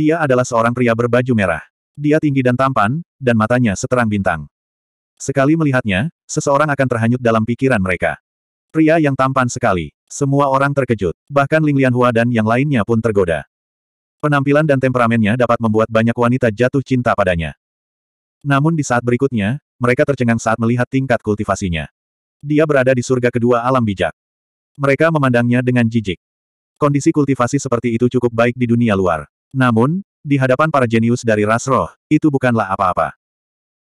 Dia adalah seorang pria berbaju merah. Dia tinggi dan tampan, dan matanya seterang bintang. Sekali melihatnya, seseorang akan terhanyut dalam pikiran mereka. Pria yang tampan sekali. Semua orang terkejut, bahkan Ling Lianhua dan yang lainnya pun tergoda. Penampilan dan temperamennya dapat membuat banyak wanita jatuh cinta padanya. Namun di saat berikutnya, mereka tercengang saat melihat tingkat kultivasinya. Dia berada di surga kedua alam bijak. Mereka memandangnya dengan jijik. Kondisi kultivasi seperti itu cukup baik di dunia luar. Namun, di hadapan para jenius dari ras roh, itu bukanlah apa-apa.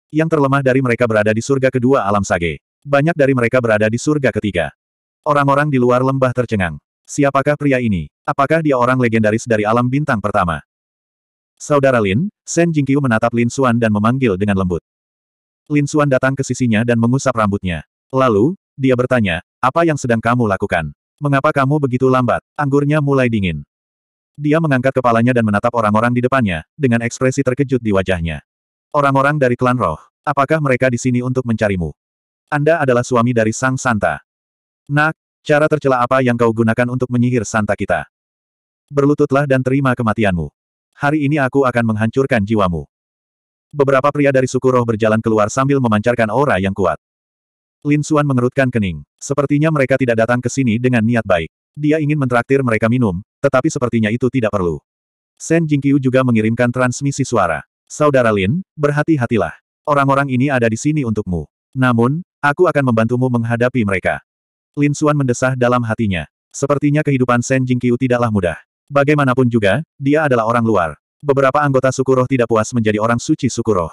Yang terlemah dari mereka berada di surga kedua alam sage. Banyak dari mereka berada di surga ketiga. Orang-orang di luar lembah tercengang. Siapakah pria ini? Apakah dia orang legendaris dari alam bintang pertama? Saudara Lin, Sen Jingqiu menatap Lin Xuan dan memanggil dengan lembut. Lin Xuan datang ke sisinya dan mengusap rambutnya. Lalu, dia bertanya, apa yang sedang kamu lakukan? Mengapa kamu begitu lambat? Anggurnya mulai dingin. Dia mengangkat kepalanya dan menatap orang-orang di depannya, dengan ekspresi terkejut di wajahnya. Orang-orang dari klan roh, apakah mereka di sini untuk mencarimu? Anda adalah suami dari Sang Santa. Nak, cara tercela apa yang kau gunakan untuk menyihir Santa kita? Berlututlah dan terima kematianmu. Hari ini aku akan menghancurkan jiwamu. Beberapa pria dari suku roh berjalan keluar sambil memancarkan aura yang kuat. Lin Xuan mengerutkan kening. Sepertinya mereka tidak datang ke sini dengan niat baik. Dia ingin mentraktir mereka minum, tetapi sepertinya itu tidak perlu. Shen Jingqiu juga mengirimkan transmisi suara. Saudara Lin, berhati-hatilah. Orang-orang ini ada di sini untukmu. Namun, aku akan membantumu menghadapi mereka. Lin Xuan mendesah dalam hatinya. Sepertinya kehidupan Shen Jingqiu tidaklah mudah. Bagaimanapun juga, dia adalah orang luar. Beberapa anggota suku roh tidak puas menjadi orang suci suku roh.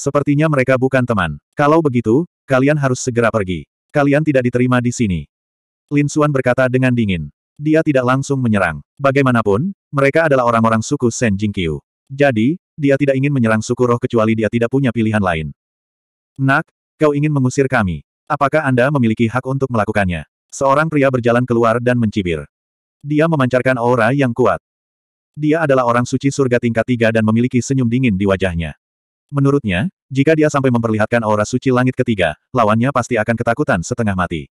Sepertinya mereka bukan teman. Kalau begitu, kalian harus segera pergi. Kalian tidak diterima di sini. Lin Suan berkata dengan dingin. Dia tidak langsung menyerang. Bagaimanapun, mereka adalah orang-orang suku Sen Jingqiu. Jadi, dia tidak ingin menyerang suku roh kecuali dia tidak punya pilihan lain. Nak, kau ingin mengusir kami. Apakah Anda memiliki hak untuk melakukannya? Seorang pria berjalan keluar dan mencibir. Dia memancarkan aura yang kuat. Dia adalah orang suci surga tingkat tiga dan memiliki senyum dingin di wajahnya. Menurutnya, jika dia sampai memperlihatkan aura suci langit ketiga, lawannya pasti akan ketakutan setengah mati.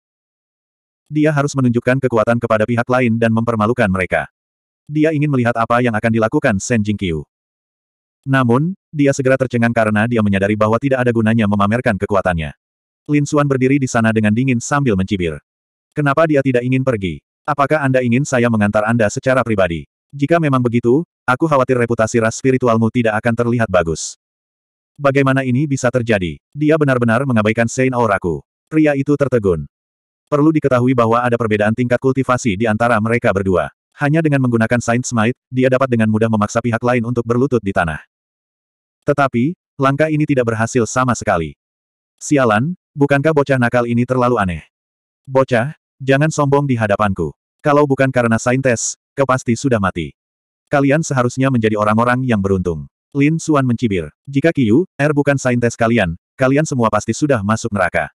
Dia harus menunjukkan kekuatan kepada pihak lain dan mempermalukan mereka. Dia ingin melihat apa yang akan dilakukan Shen Jingqiu. Namun, dia segera tercengang karena dia menyadari bahwa tidak ada gunanya memamerkan kekuatannya. Lin Suan berdiri di sana dengan dingin sambil mencibir. Kenapa dia tidak ingin pergi? Apakah Anda ingin saya mengantar Anda secara pribadi? Jika memang begitu, aku khawatir reputasi ras spiritualmu tidak akan terlihat bagus. Bagaimana ini bisa terjadi? Dia benar-benar mengabaikan Saint Auraku. Pria itu tertegun. Perlu diketahui bahwa ada perbedaan tingkat kultivasi di antara mereka berdua. Hanya dengan menggunakan Saint Smite, dia dapat dengan mudah memaksa pihak lain untuk berlutut di tanah. Tetapi, langkah ini tidak berhasil sama sekali. Sialan, bukankah bocah nakal ini terlalu aneh? Bocah, jangan sombong di hadapanku. Kalau bukan karena Saintes, kau pasti sudah mati. Kalian seharusnya menjadi orang-orang yang beruntung. Lin Suan mencibir. Jika Kiyu, Er bukan Saintes kalian, kalian semua pasti sudah masuk neraka.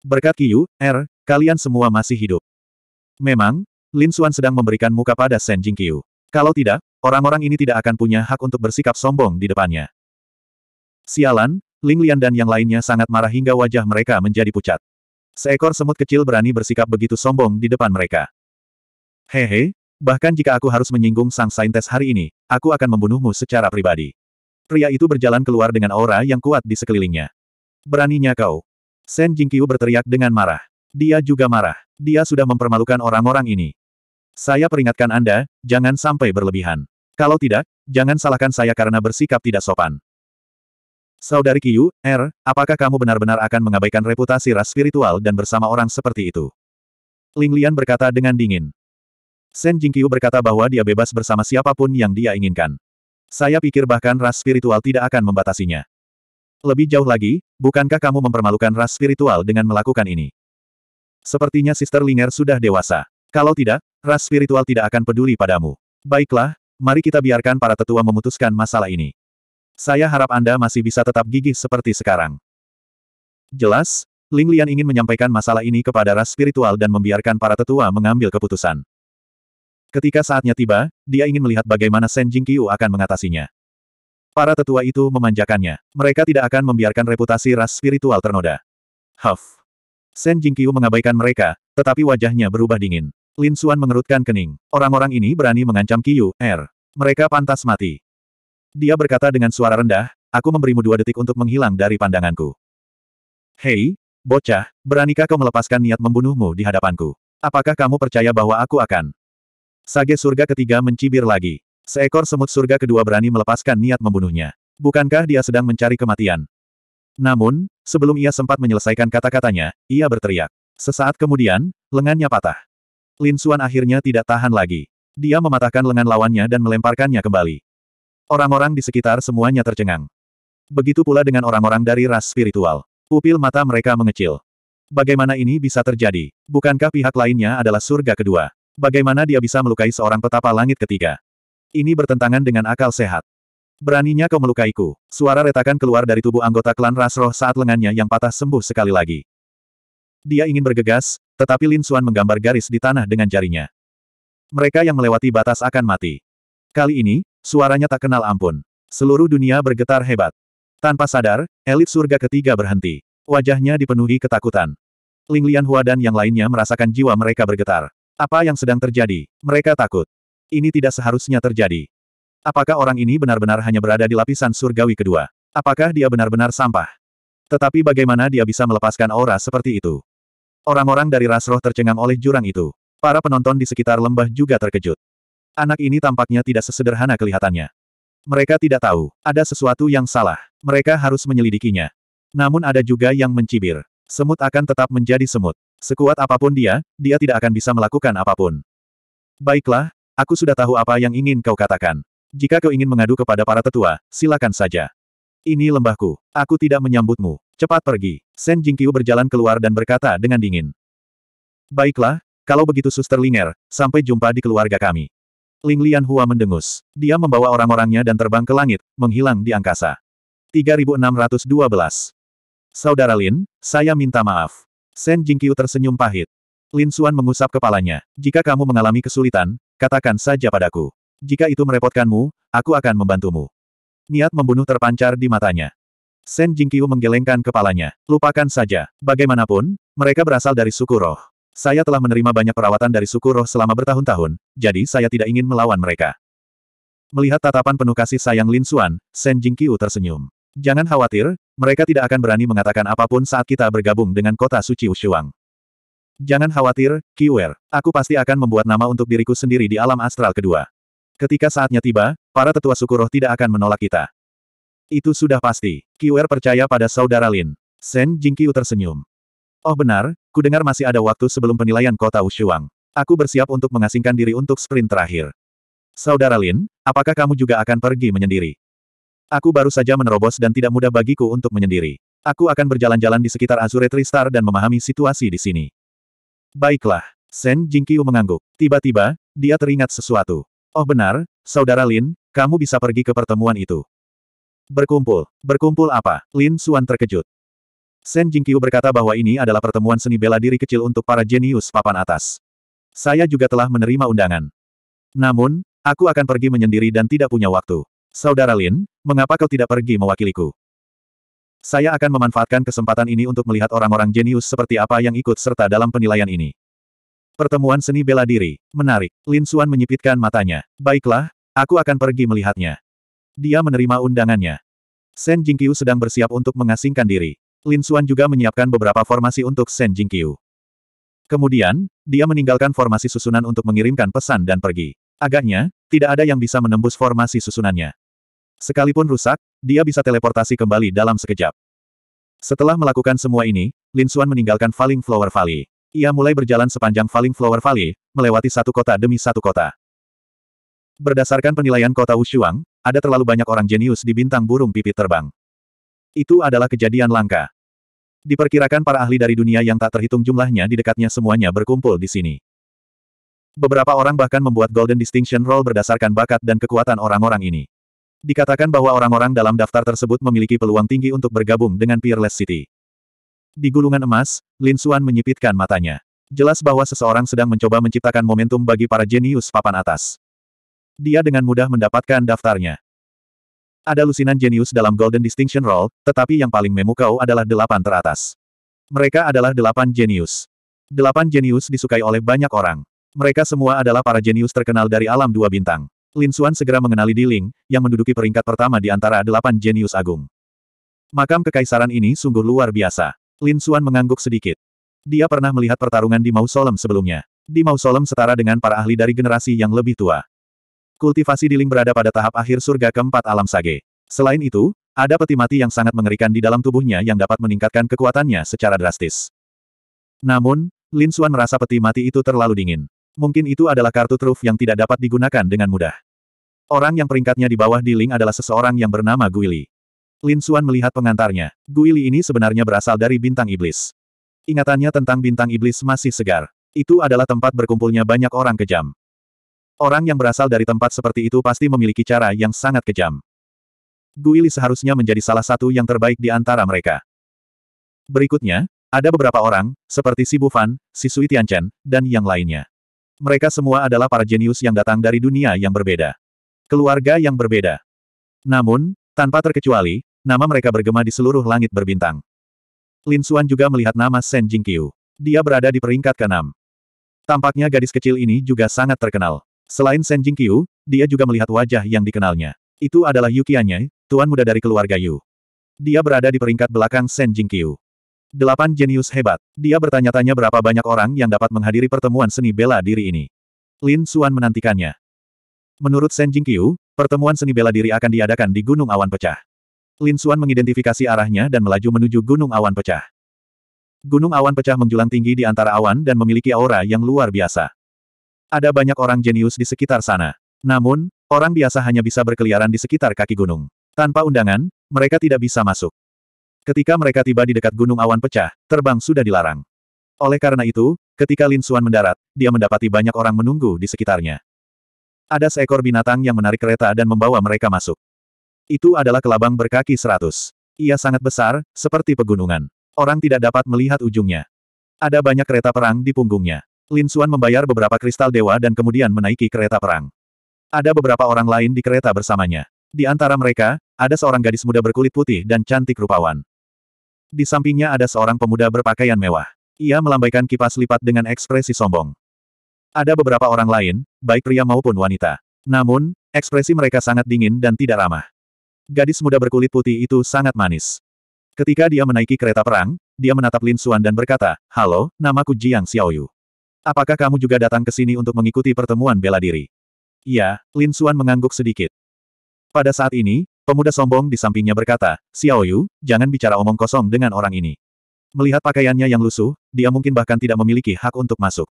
Berkat Kiyu, Er. Kalian semua masih hidup. Memang, Lin Xuan sedang memberikan muka pada Shen Jingqiu. Kalau tidak, orang-orang ini tidak akan punya hak untuk bersikap sombong di depannya. Sialan, Ling Lian dan yang lainnya sangat marah hingga wajah mereka menjadi pucat. Seekor semut kecil berani bersikap begitu sombong di depan mereka. Hehe, bahkan jika aku harus menyinggung sang saintes hari ini, aku akan membunuhmu secara pribadi. Pria itu berjalan keluar dengan aura yang kuat di sekelilingnya. Beraninya kau. Shen Jingqiu berteriak dengan marah. Dia juga marah. Dia sudah mempermalukan orang-orang ini. Saya peringatkan Anda, jangan sampai berlebihan. Kalau tidak, jangan salahkan saya karena bersikap tidak sopan. Saudari Kiyu, R, er, apakah kamu benar-benar akan mengabaikan reputasi ras spiritual dan bersama orang seperti itu? Ling Lian berkata dengan dingin. Shen Jingqiu berkata bahwa dia bebas bersama siapapun yang dia inginkan. Saya pikir bahkan ras spiritual tidak akan membatasinya. Lebih jauh lagi, bukankah kamu mempermalukan ras spiritual dengan melakukan ini? Sepertinya Sister Linger sudah dewasa. Kalau tidak, ras spiritual tidak akan peduli padamu. Baiklah, mari kita biarkan para tetua memutuskan masalah ini. Saya harap Anda masih bisa tetap gigih seperti sekarang. Jelas, Ling Lian ingin menyampaikan masalah ini kepada ras spiritual dan membiarkan para tetua mengambil keputusan. Ketika saatnya tiba, dia ingin melihat bagaimana Shen Jing Qiu akan mengatasinya. Para tetua itu memanjakannya. Mereka tidak akan membiarkan reputasi ras spiritual ternoda. Huff. Shen Jingqiu mengabaikan mereka, tetapi wajahnya berubah dingin. Lin Xuan mengerutkan kening. Orang-orang ini berani mengancam Qiu, Er. Mereka pantas mati. Dia berkata dengan suara rendah, aku memberimu dua detik untuk menghilang dari pandanganku. Hei, bocah, beranikah kau melepaskan niat membunuhmu di hadapanku? Apakah kamu percaya bahwa aku akan? Sage surga ketiga mencibir lagi. Seekor semut surga kedua berani melepaskan niat membunuhnya. Bukankah dia sedang mencari kematian? Namun, sebelum ia sempat menyelesaikan kata-katanya, ia berteriak. Sesaat kemudian, lengannya patah. Lin Suan akhirnya tidak tahan lagi. Dia mematahkan lengan lawannya dan melemparkannya kembali. Orang-orang di sekitar semuanya tercengang. Begitu pula dengan orang-orang dari ras spiritual. Pupil mata mereka mengecil. Bagaimana ini bisa terjadi? Bukankah pihak lainnya adalah surga kedua? Bagaimana dia bisa melukai seorang petapa langit ketiga? Ini bertentangan dengan akal sehat. Beraninya kau melukaiku. Suara retakan keluar dari tubuh anggota klan Rasroh saat lengannya yang patah sembuh sekali lagi. Dia ingin bergegas, tetapi Lin Suan menggambar garis di tanah dengan jarinya. Mereka yang melewati batas akan mati. Kali ini, suaranya tak kenal ampun. Seluruh dunia bergetar hebat. Tanpa sadar, elit surga ketiga berhenti. Wajahnya dipenuhi ketakutan. Ling Lian Hua dan yang lainnya merasakan jiwa mereka bergetar. Apa yang sedang terjadi? Mereka takut. Ini tidak seharusnya terjadi. Apakah orang ini benar-benar hanya berada di lapisan surgawi kedua? Apakah dia benar-benar sampah? Tetapi bagaimana dia bisa melepaskan aura seperti itu? Orang-orang dari ras roh tercengang oleh jurang itu. Para penonton di sekitar lembah juga terkejut. Anak ini tampaknya tidak sesederhana kelihatannya. Mereka tidak tahu, ada sesuatu yang salah. Mereka harus menyelidikinya. Namun ada juga yang mencibir. Semut akan tetap menjadi semut. Sekuat apapun dia, dia tidak akan bisa melakukan apapun. Baiklah, aku sudah tahu apa yang ingin kau katakan. Jika kau ingin mengadu kepada para tetua, silakan saja. Ini lembahku. Aku tidak menyambutmu. Cepat pergi. Shen Jingqiu berjalan keluar dan berkata dengan dingin. Baiklah, kalau begitu Suster Linger, sampai jumpa di keluarga kami. Ling Lian Hua mendengus. Dia membawa orang-orangnya dan terbang ke langit, menghilang di angkasa. 3612. Saudara Lin, saya minta maaf. Shen Jingqiu tersenyum pahit. Lin Xuan mengusap kepalanya. Jika kamu mengalami kesulitan, katakan saja padaku. Jika itu merepotkanmu, aku akan membantumu. Niat membunuh terpancar di matanya. Sen Jingqiu menggelengkan kepalanya. Lupakan saja. Bagaimanapun, mereka berasal dari suku roh. Saya telah menerima banyak perawatan dari suku roh selama bertahun-tahun, jadi saya tidak ingin melawan mereka. Melihat tatapan penuh kasih sayang Lin Xuan, Sen Jingqiu tersenyum. Jangan khawatir, mereka tidak akan berani mengatakan apapun saat kita bergabung dengan kota suci Ushuang. Jangan khawatir, Kiwer. Aku pasti akan membuat nama untuk diriku sendiri di alam astral kedua. Ketika saatnya tiba, para tetua suku roh tidak akan menolak kita. Itu sudah pasti. Kiwer percaya pada saudara Lin. Sen Jingqiu tersenyum. Oh benar, ku dengar masih ada waktu sebelum penilaian kota Ushuang. Aku bersiap untuk mengasingkan diri untuk sprint terakhir. Saudara Lin, apakah kamu juga akan pergi menyendiri? Aku baru saja menerobos dan tidak mudah bagiku untuk menyendiri. Aku akan berjalan-jalan di sekitar Azure Tristar dan memahami situasi di sini. Baiklah. Sen Jingqiu mengangguk. Tiba-tiba, dia teringat sesuatu. Oh benar, Saudara Lin, kamu bisa pergi ke pertemuan itu. Berkumpul. Berkumpul apa? Lin Suan terkejut. Shen Jingqiu berkata bahwa ini adalah pertemuan seni bela diri kecil untuk para jenius papan atas. Saya juga telah menerima undangan. Namun, aku akan pergi menyendiri dan tidak punya waktu. Saudara Lin, mengapa kau tidak pergi mewakiliku? Saya akan memanfaatkan kesempatan ini untuk melihat orang-orang jenius seperti apa yang ikut serta dalam penilaian ini. Pertemuan seni bela diri. Menarik. Lin Xuan menyipitkan matanya. Baiklah, aku akan pergi melihatnya. Dia menerima undangannya. Shen Jingqiu sedang bersiap untuk mengasingkan diri. Lin Xuan juga menyiapkan beberapa formasi untuk Shen Jingqiu. Kemudian, dia meninggalkan formasi susunan untuk mengirimkan pesan dan pergi. Agaknya, tidak ada yang bisa menembus formasi susunannya. Sekalipun rusak, dia bisa teleportasi kembali dalam sekejap. Setelah melakukan semua ini, Lin Xuan meninggalkan Falling Flower Valley. Ia mulai berjalan sepanjang Falling Flower Valley, melewati satu kota demi satu kota. Berdasarkan penilaian kota Wushuang, ada terlalu banyak orang jenius di bintang burung pipit terbang. Itu adalah kejadian langka. Diperkirakan para ahli dari dunia yang tak terhitung jumlahnya di dekatnya semuanya berkumpul di sini. Beberapa orang bahkan membuat Golden Distinction Roll berdasarkan bakat dan kekuatan orang-orang ini. Dikatakan bahwa orang-orang dalam daftar tersebut memiliki peluang tinggi untuk bergabung dengan Peerless City. Di gulungan emas, Lin Xuan menyipitkan matanya. Jelas bahwa seseorang sedang mencoba menciptakan momentum bagi para jenius papan atas. Dia dengan mudah mendapatkan daftarnya. Ada lusinan jenius dalam Golden Distinction Roll, tetapi yang paling memukau adalah delapan teratas. Mereka adalah delapan jenius. Delapan jenius disukai oleh banyak orang. Mereka semua adalah para jenius terkenal dari alam dua bintang. Lin Xuan segera mengenali Di Ling, yang menduduki peringkat pertama di antara delapan jenius agung. Makam kekaisaran ini sungguh luar biasa. Lin Suan mengangguk sedikit. Dia pernah melihat pertarungan di mausolem sebelumnya. Di mausolem setara dengan para ahli dari generasi yang lebih tua. Kultivasi Di Ling berada pada tahap akhir surga keempat alam sage. Selain itu, ada peti mati yang sangat mengerikan di dalam tubuhnya yang dapat meningkatkan kekuatannya secara drastis. Namun, Lin Suan merasa peti mati itu terlalu dingin. Mungkin itu adalah kartu truf yang tidak dapat digunakan dengan mudah. Orang yang peringkatnya di bawah Di Ling adalah seseorang yang bernama Guili. Lin Suan melihat pengantarnya. Guili ini sebenarnya berasal dari bintang iblis. Ingatannya tentang bintang iblis masih segar. Itu adalah tempat berkumpulnya banyak orang kejam. Orang yang berasal dari tempat seperti itu pasti memiliki cara yang sangat kejam. Guili seharusnya menjadi salah satu yang terbaik di antara mereka. Berikutnya, ada beberapa orang, seperti si Bufan, si Sui Tianchen, dan yang lainnya. Mereka semua adalah para jenius yang datang dari dunia yang berbeda. Keluarga yang berbeda. Namun, tanpa terkecuali, nama mereka bergema di seluruh langit berbintang. Lin Suan juga melihat nama Shen Jingqiu. Dia berada di peringkat ke-6. Tampaknya gadis kecil ini juga sangat terkenal. Selain Shen Jingqiu, dia juga melihat wajah yang dikenalnya. Itu adalah Yu Qianye, tuan muda dari keluarga Yu. Dia berada di peringkat belakang Shen Jingqiu. Delapan jenius hebat. Dia bertanya-tanya berapa banyak orang yang dapat menghadiri pertemuan seni bela diri ini. Lin Suan menantikannya. Menurut Shen Jingqiu, pertemuan seni bela diri akan diadakan di Gunung Awan Pecah. Lin Xuan mengidentifikasi arahnya dan melaju menuju Gunung Awan Pecah. Gunung Awan Pecah menjulang tinggi di antara awan dan memiliki aura yang luar biasa. Ada banyak orang jenius di sekitar sana. Namun, orang biasa hanya bisa berkeliaran di sekitar kaki gunung. Tanpa undangan, mereka tidak bisa masuk. Ketika mereka tiba di dekat Gunung Awan Pecah, terbang sudah dilarang. Oleh karena itu, ketika Lin Xuan mendarat, dia mendapati banyak orang menunggu di sekitarnya. Ada seekor binatang yang menarik kereta dan membawa mereka masuk. Itu adalah kelabang berkaki seratus. Ia sangat besar, seperti pegunungan. Orang tidak dapat melihat ujungnya. Ada banyak kereta perang di punggungnya. Lin Xuan membayar beberapa kristal dewa dan kemudian menaiki kereta perang. Ada beberapa orang lain di kereta bersamanya. Di antara mereka, ada seorang gadis muda berkulit putih dan cantik rupawan. Di sampingnya ada seorang pemuda berpakaian mewah. Ia melambaikan kipas lipat dengan ekspresi sombong. Ada beberapa orang lain, baik pria maupun wanita. Namun, ekspresi mereka sangat dingin dan tidak ramah. Gadis muda berkulit putih itu sangat manis. Ketika dia menaiki kereta perang, dia menatap Lin Suan dan berkata, Halo, namaku Jiang Xiaoyu. Apakah kamu juga datang ke sini untuk mengikuti pertemuan bela diri? Iya, Lin Suan mengangguk sedikit. Pada saat ini, pemuda sombong di sampingnya berkata, Xiaoyu, jangan bicara omong kosong dengan orang ini. Melihat pakaiannya yang lusuh, dia mungkin bahkan tidak memiliki hak untuk masuk.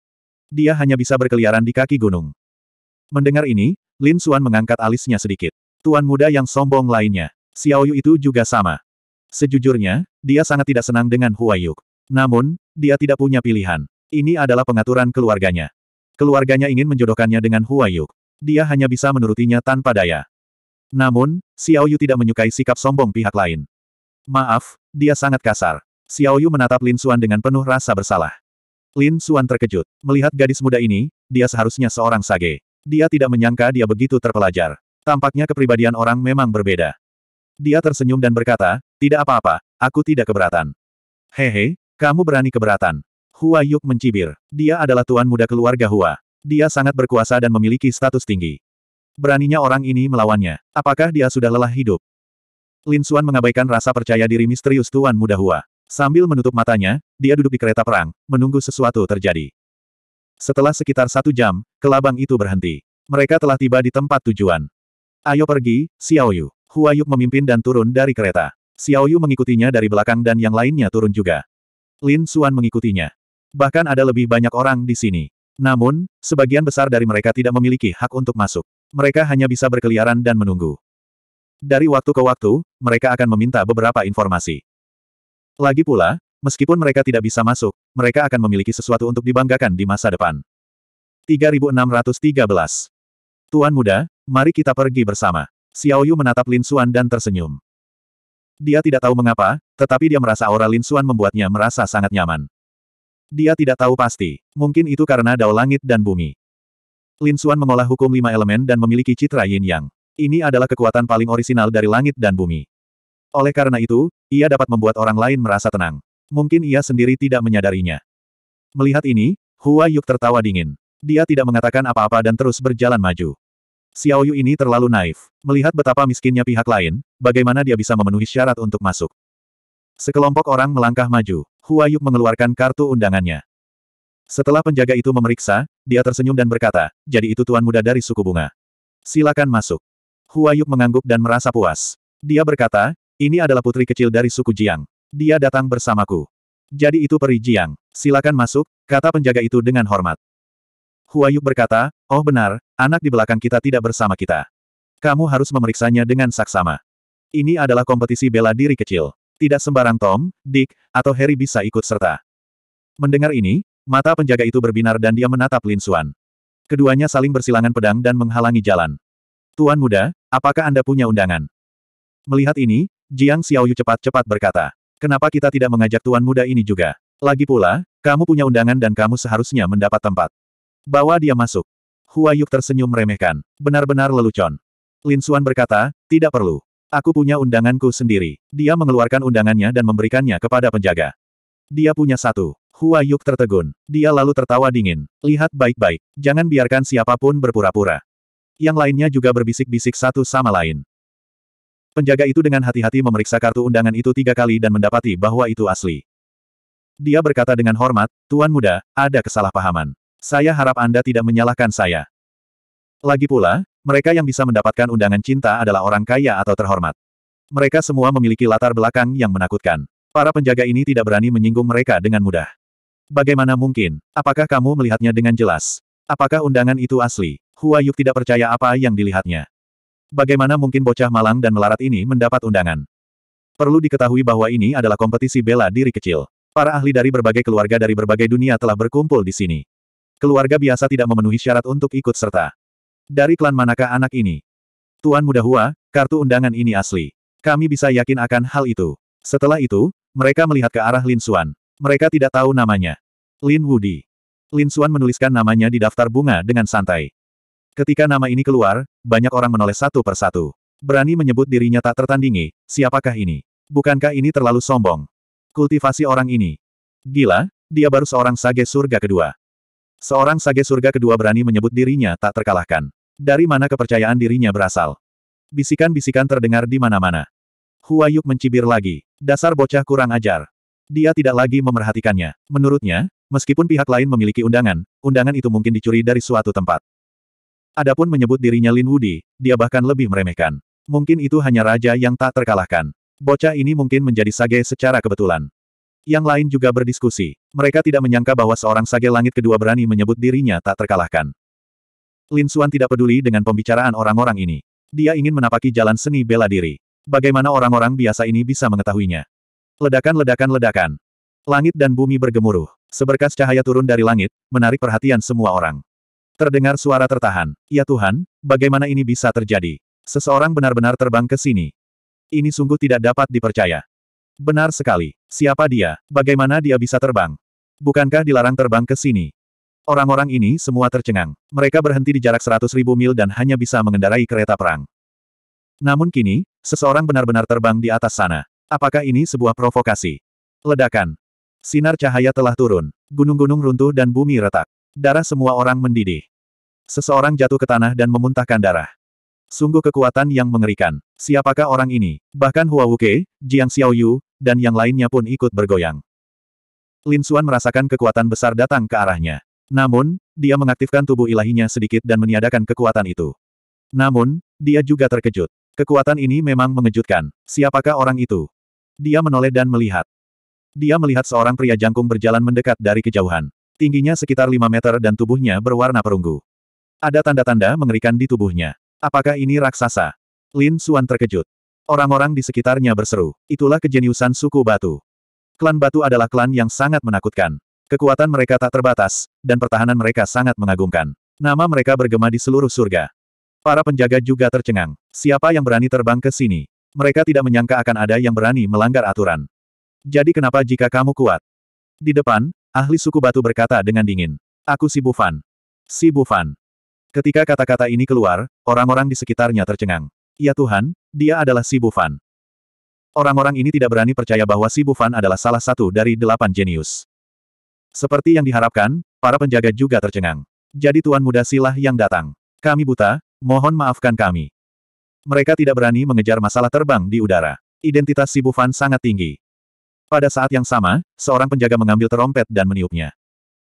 Dia hanya bisa berkeliaran di kaki gunung. Mendengar ini, Lin Xuan mengangkat alisnya sedikit. Tuan muda yang sombong lainnya. Xiao Yu itu juga sama. Sejujurnya, dia sangat tidak senang dengan Huayuk. Namun, dia tidak punya pilihan. Ini adalah pengaturan keluarganya. Keluarganya ingin menjodohkannya dengan Huayuk. Dia hanya bisa menurutinya tanpa daya. Namun, Xiao Yu tidak menyukai sikap sombong pihak lain. Maaf, dia sangat kasar. Xiao Yu menatap Lin Xuan dengan penuh rasa bersalah. Lin Suan terkejut. Melihat gadis muda ini, dia seharusnya seorang sage. Dia tidak menyangka dia begitu terpelajar. Tampaknya kepribadian orang memang berbeda. Dia tersenyum dan berkata, tidak apa-apa, aku tidak keberatan. Hehe, kamu berani keberatan. Hua Yuk mencibir. Dia adalah tuan muda keluarga Hua. Dia sangat berkuasa dan memiliki status tinggi. Beraninya orang ini melawannya. Apakah dia sudah lelah hidup? Lin Suan mengabaikan rasa percaya diri misterius tuan muda Hua. Sambil menutup matanya, dia duduk di kereta perang, menunggu sesuatu terjadi. Setelah sekitar satu jam, kelabang itu berhenti. Mereka telah tiba di tempat tujuan. Ayo pergi, Xiaoyu. Huayuk memimpin dan turun dari kereta. Xiaoyu mengikutinya dari belakang dan yang lainnya turun juga. Lin Xuan mengikutinya. Bahkan ada lebih banyak orang di sini. Namun, sebagian besar dari mereka tidak memiliki hak untuk masuk. Mereka hanya bisa berkeliaran dan menunggu. Dari waktu ke waktu, mereka akan meminta beberapa informasi. Lagi pula, meskipun mereka tidak bisa masuk, mereka akan memiliki sesuatu untuk dibanggakan di masa depan. 3613 Tuan muda, mari kita pergi bersama. Xiao Yu menatap Lin Xuan dan tersenyum. Dia tidak tahu mengapa, tetapi dia merasa aura Lin Xuan membuatnya merasa sangat nyaman. Dia tidak tahu pasti, mungkin itu karena dao langit dan bumi. Lin Xuan mengolah hukum lima elemen dan memiliki citra yin yang. Ini adalah kekuatan paling orisinal dari langit dan bumi. Oleh karena itu, ia dapat membuat orang lain merasa tenang. Mungkin ia sendiri tidak menyadarinya. Melihat ini, Hua Yuk tertawa dingin. Dia tidak mengatakan apa-apa dan terus berjalan maju. Xiao Yu ini terlalu naif. Melihat betapa miskinnya pihak lain, bagaimana dia bisa memenuhi syarat untuk masuk. Sekelompok orang melangkah maju. Hua Yuk mengeluarkan kartu undangannya. Setelah penjaga itu memeriksa, dia tersenyum dan berkata, jadi itu tuan muda dari suku bunga. Silakan masuk. Hua Yuk mengangguk dan merasa puas. Dia berkata, ini adalah putri kecil dari suku Jiang. Dia datang bersamaku. Jadi itu peri Jiang. Silakan masuk, kata penjaga itu dengan hormat. Huayu berkata, oh benar, anak di belakang kita tidak bersama kita. Kamu harus memeriksanya dengan saksama. Ini adalah kompetisi bela diri kecil. Tidak sembarang Tom, Dick, atau Harry bisa ikut serta. Mendengar ini, mata penjaga itu berbinar dan dia menatap Lin Suan. Keduanya saling bersilangan pedang dan menghalangi jalan. Tuan muda, apakah Anda punya undangan? Melihat ini, Jiang Xiaoyu cepat-cepat berkata. Kenapa kita tidak mengajak tuan muda ini juga? Lagi pula, kamu punya undangan dan kamu seharusnya mendapat tempat. Bawa dia masuk. Hua Yuk tersenyum meremehkan. Benar-benar lelucon. Lin Suan berkata, tidak perlu. Aku punya undanganku sendiri. Dia mengeluarkan undangannya dan memberikannya kepada penjaga. Dia punya satu. Hua Yuk tertegun. Dia lalu tertawa dingin. Lihat baik-baik. Jangan biarkan siapapun berpura-pura. Yang lainnya juga berbisik-bisik satu sama lain. Penjaga itu dengan hati-hati memeriksa kartu undangan itu tiga kali dan mendapati bahwa itu asli. Dia berkata dengan hormat, Tuan Muda, ada kesalahpahaman. Saya harap Anda tidak menyalahkan saya. Lagi pula, mereka yang bisa mendapatkan undangan cinta adalah orang kaya atau terhormat. Mereka semua memiliki latar belakang yang menakutkan. Para penjaga ini tidak berani menyinggung mereka dengan mudah. Bagaimana mungkin? Apakah kamu melihatnya dengan jelas? Apakah undangan itu asli? Huayuk tidak percaya apa yang dilihatnya. Bagaimana mungkin bocah malang dan melarat ini mendapat undangan? Perlu diketahui bahwa ini adalah kompetisi bela diri kecil. Para ahli dari berbagai keluarga dari berbagai dunia telah berkumpul di sini. Keluarga biasa tidak memenuhi syarat untuk ikut serta. Dari klan manakah anak ini? Tuan Muda Hua, kartu undangan ini asli. Kami bisa yakin akan hal itu. Setelah itu, mereka melihat ke arah Lin Xuan. Mereka tidak tahu namanya. Lin Wudi. Lin Xuan menuliskan namanya di daftar bunga dengan santai. Ketika nama ini keluar, banyak orang menoleh satu persatu. Berani menyebut dirinya tak tertandingi, siapakah ini? Bukankah ini terlalu sombong? Kultivasi orang ini. Gila, dia baru seorang sage surga kedua. Seorang sage surga kedua berani menyebut dirinya tak terkalahkan. Dari mana kepercayaan dirinya berasal? Bisikan-bisikan terdengar di mana-mana. Huayuk mencibir lagi. Dasar bocah kurang ajar. Dia tidak lagi memerhatikannya. Menurutnya, meskipun pihak lain memiliki undangan, undangan itu mungkin dicuri dari suatu tempat. Adapun menyebut dirinya Lin Wudi, dia bahkan lebih meremehkan. Mungkin itu hanya raja yang tak terkalahkan. Bocah ini mungkin menjadi sage secara kebetulan. Yang lain juga berdiskusi. Mereka tidak menyangka bahwa seorang sage langit kedua berani menyebut dirinya tak terkalahkan. Lin Xuan tidak peduli dengan pembicaraan orang-orang ini. Dia ingin menapaki jalan seni bela diri. Bagaimana orang-orang biasa ini bisa mengetahuinya? Ledakan-ledakan-ledakan. Langit dan bumi bergemuruh. Seberkas cahaya turun dari langit, menarik perhatian semua orang. Terdengar suara tertahan. Ya Tuhan, bagaimana ini bisa terjadi? Seseorang benar-benar terbang ke sini. Ini sungguh tidak dapat dipercaya. Benar sekali. Siapa dia? Bagaimana dia bisa terbang? Bukankah dilarang terbang ke sini? Orang-orang ini semua tercengang. Mereka berhenti di jarak seratus ribu mil dan hanya bisa mengendarai kereta perang. Namun kini, seseorang benar-benar terbang di atas sana. Apakah ini sebuah provokasi? Ledakan. Sinar cahaya telah turun. Gunung-gunung runtuh dan bumi retak. Darah semua orang mendidih. Seseorang jatuh ke tanah dan memuntahkan darah. Sungguh kekuatan yang mengerikan. Siapakah orang ini? Bahkan Hua Wuke, Jiang Xiaoyu, dan yang lainnya pun ikut bergoyang. Lin Xuan merasakan kekuatan besar datang ke arahnya. Namun, dia mengaktifkan tubuh ilahinya sedikit dan meniadakan kekuatan itu. Namun, dia juga terkejut. Kekuatan ini memang mengejutkan. Siapakah orang itu? Dia menoleh dan melihat. Dia melihat seorang pria jangkung berjalan mendekat dari kejauhan. Tingginya sekitar 5 meter dan tubuhnya berwarna perunggu. Ada tanda-tanda mengerikan di tubuhnya. Apakah ini raksasa? Lin Suan terkejut. Orang-orang di sekitarnya berseru. Itulah kejeniusan suku batu. Klan batu adalah klan yang sangat menakutkan. Kekuatan mereka tak terbatas, dan pertahanan mereka sangat mengagumkan. Nama mereka bergema di seluruh surga. Para penjaga juga tercengang. Siapa yang berani terbang ke sini? Mereka tidak menyangka akan ada yang berani melanggar aturan. Jadi kenapa jika kamu kuat? Di depan, Ahli suku batu berkata dengan dingin. Aku si Bufan. Si Bufan. Ketika kata-kata ini keluar, orang-orang di sekitarnya tercengang. Ya Tuhan, dia adalah si Bufan. Orang-orang ini tidak berani percaya bahwa si Bufan adalah salah satu dari delapan jenius. Seperti yang diharapkan, para penjaga juga tercengang. Jadi Tuan Muda Silah yang datang. Kami buta, mohon maafkan kami. Mereka tidak berani mengejar masalah terbang di udara. Identitas si Bufan sangat tinggi. Pada saat yang sama, seorang penjaga mengambil terompet dan meniupnya.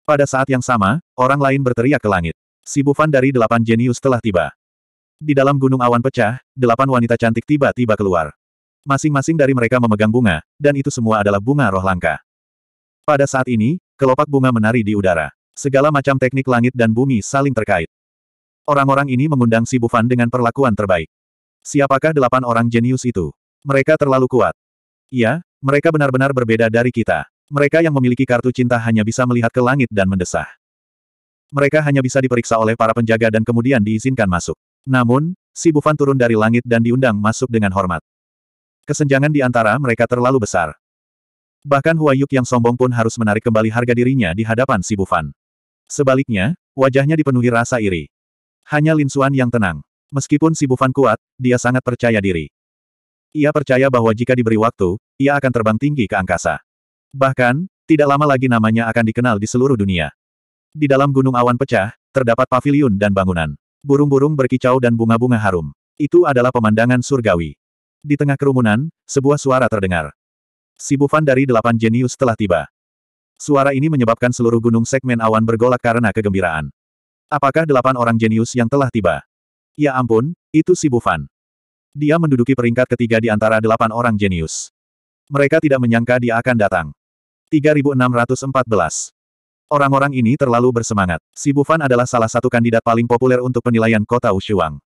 Pada saat yang sama, orang lain berteriak ke langit. Si Bufan dari delapan jenius telah tiba. Di dalam gunung awan pecah, delapan wanita cantik tiba-tiba keluar. Masing-masing dari mereka memegang bunga, dan itu semua adalah bunga roh langka. Pada saat ini, kelopak bunga menari di udara. Segala macam teknik langit dan bumi saling terkait. Orang-orang ini mengundang si Bufan dengan perlakuan terbaik. Siapakah delapan orang jenius itu? Mereka terlalu kuat. Iya, mereka benar-benar berbeda dari kita. Mereka yang memiliki kartu cinta hanya bisa melihat ke langit dan mendesah. Mereka hanya bisa diperiksa oleh para penjaga dan kemudian diizinkan masuk. Namun, si Bufan turun dari langit dan diundang masuk dengan hormat. Kesenjangan di antara mereka terlalu besar. Bahkan Huayuk yang sombong pun harus menarik kembali harga dirinya di hadapan si Bufan. Sebaliknya, wajahnya dipenuhi rasa iri. Hanya Lin Suan yang tenang. Meskipun si Bufan kuat, dia sangat percaya diri. Ia percaya bahwa jika diberi waktu, ia akan terbang tinggi ke angkasa. Bahkan, tidak lama lagi namanya akan dikenal di seluruh dunia. Di dalam gunung awan pecah, terdapat paviliun dan bangunan. Burung-burung berkicau dan bunga-bunga harum. Itu adalah pemandangan surgawi. Di tengah kerumunan, sebuah suara terdengar. Si Bufan dari delapan jenius telah tiba. Suara ini menyebabkan seluruh gunung segmen awan bergolak karena kegembiraan. Apakah delapan orang jenius yang telah tiba? Ya ampun, itu si Bufan. Dia menduduki peringkat ketiga di antara delapan orang jenius. Mereka tidak menyangka dia akan datang. 3614. Orang-orang ini terlalu bersemangat. Si Bufan adalah salah satu kandidat paling populer untuk penilaian kota Ushuang.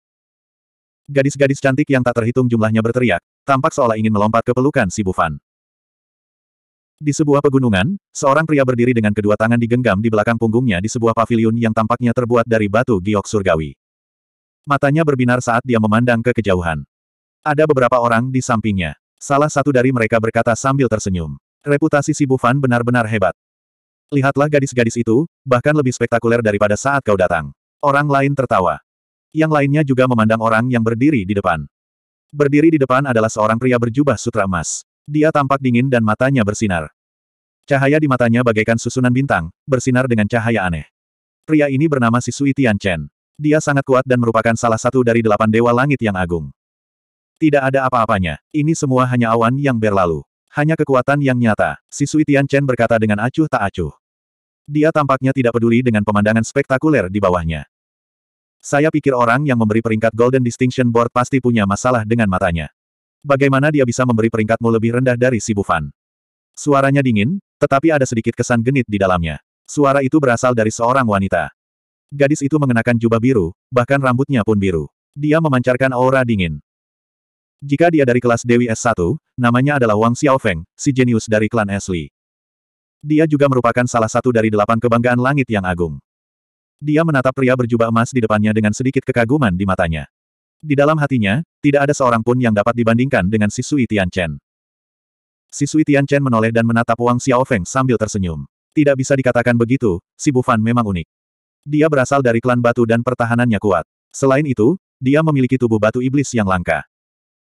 Gadis-gadis cantik yang tak terhitung jumlahnya berteriak, tampak seolah ingin melompat ke pelukan si Bufan. Di sebuah pegunungan, seorang pria berdiri dengan kedua tangan digenggam di belakang punggungnya di sebuah pavilion yang tampaknya terbuat dari batu giok surgawi. Matanya berbinar saat dia memandang ke kejauhan. Ada beberapa orang di sampingnya. Salah satu dari mereka berkata sambil tersenyum. Reputasi si Bufan benar-benar hebat. Lihatlah gadis-gadis itu, bahkan lebih spektakuler daripada saat kau datang. Orang lain tertawa. Yang lainnya juga memandang orang yang berdiri di depan. Berdiri di depan adalah seorang pria berjubah sutra emas. Dia tampak dingin dan matanya bersinar. Cahaya di matanya bagaikan susunan bintang, bersinar dengan cahaya aneh. Pria ini bernama Sisui Chen. Dia sangat kuat dan merupakan salah satu dari delapan dewa langit yang agung. Tidak ada apa-apanya. Ini semua hanya awan yang berlalu. Hanya kekuatan yang nyata. Si Sui Tian Chen berkata dengan acuh tak acuh. Dia tampaknya tidak peduli dengan pemandangan spektakuler di bawahnya. Saya pikir orang yang memberi peringkat Golden Distinction Board pasti punya masalah dengan matanya. Bagaimana dia bisa memberi peringkatmu lebih rendah dari si Bufan? Suaranya dingin, tetapi ada sedikit kesan genit di dalamnya. Suara itu berasal dari seorang wanita. Gadis itu mengenakan jubah biru, bahkan rambutnya pun biru. Dia memancarkan aura dingin. Jika dia dari kelas Dewi S1, namanya adalah Wang Xiaofeng, si jenius dari klan Ashley. Dia juga merupakan salah satu dari delapan kebanggaan langit yang agung. Dia menatap pria berjubah emas di depannya dengan sedikit kekaguman di matanya. Di dalam hatinya, tidak ada seorang pun yang dapat dibandingkan dengan si Sui Chen. Si Sui Chen menoleh dan menatap Wang Xiaofeng sambil tersenyum. Tidak bisa dikatakan begitu, si Bufan memang unik. Dia berasal dari klan batu dan pertahanannya kuat. Selain itu, dia memiliki tubuh batu iblis yang langka.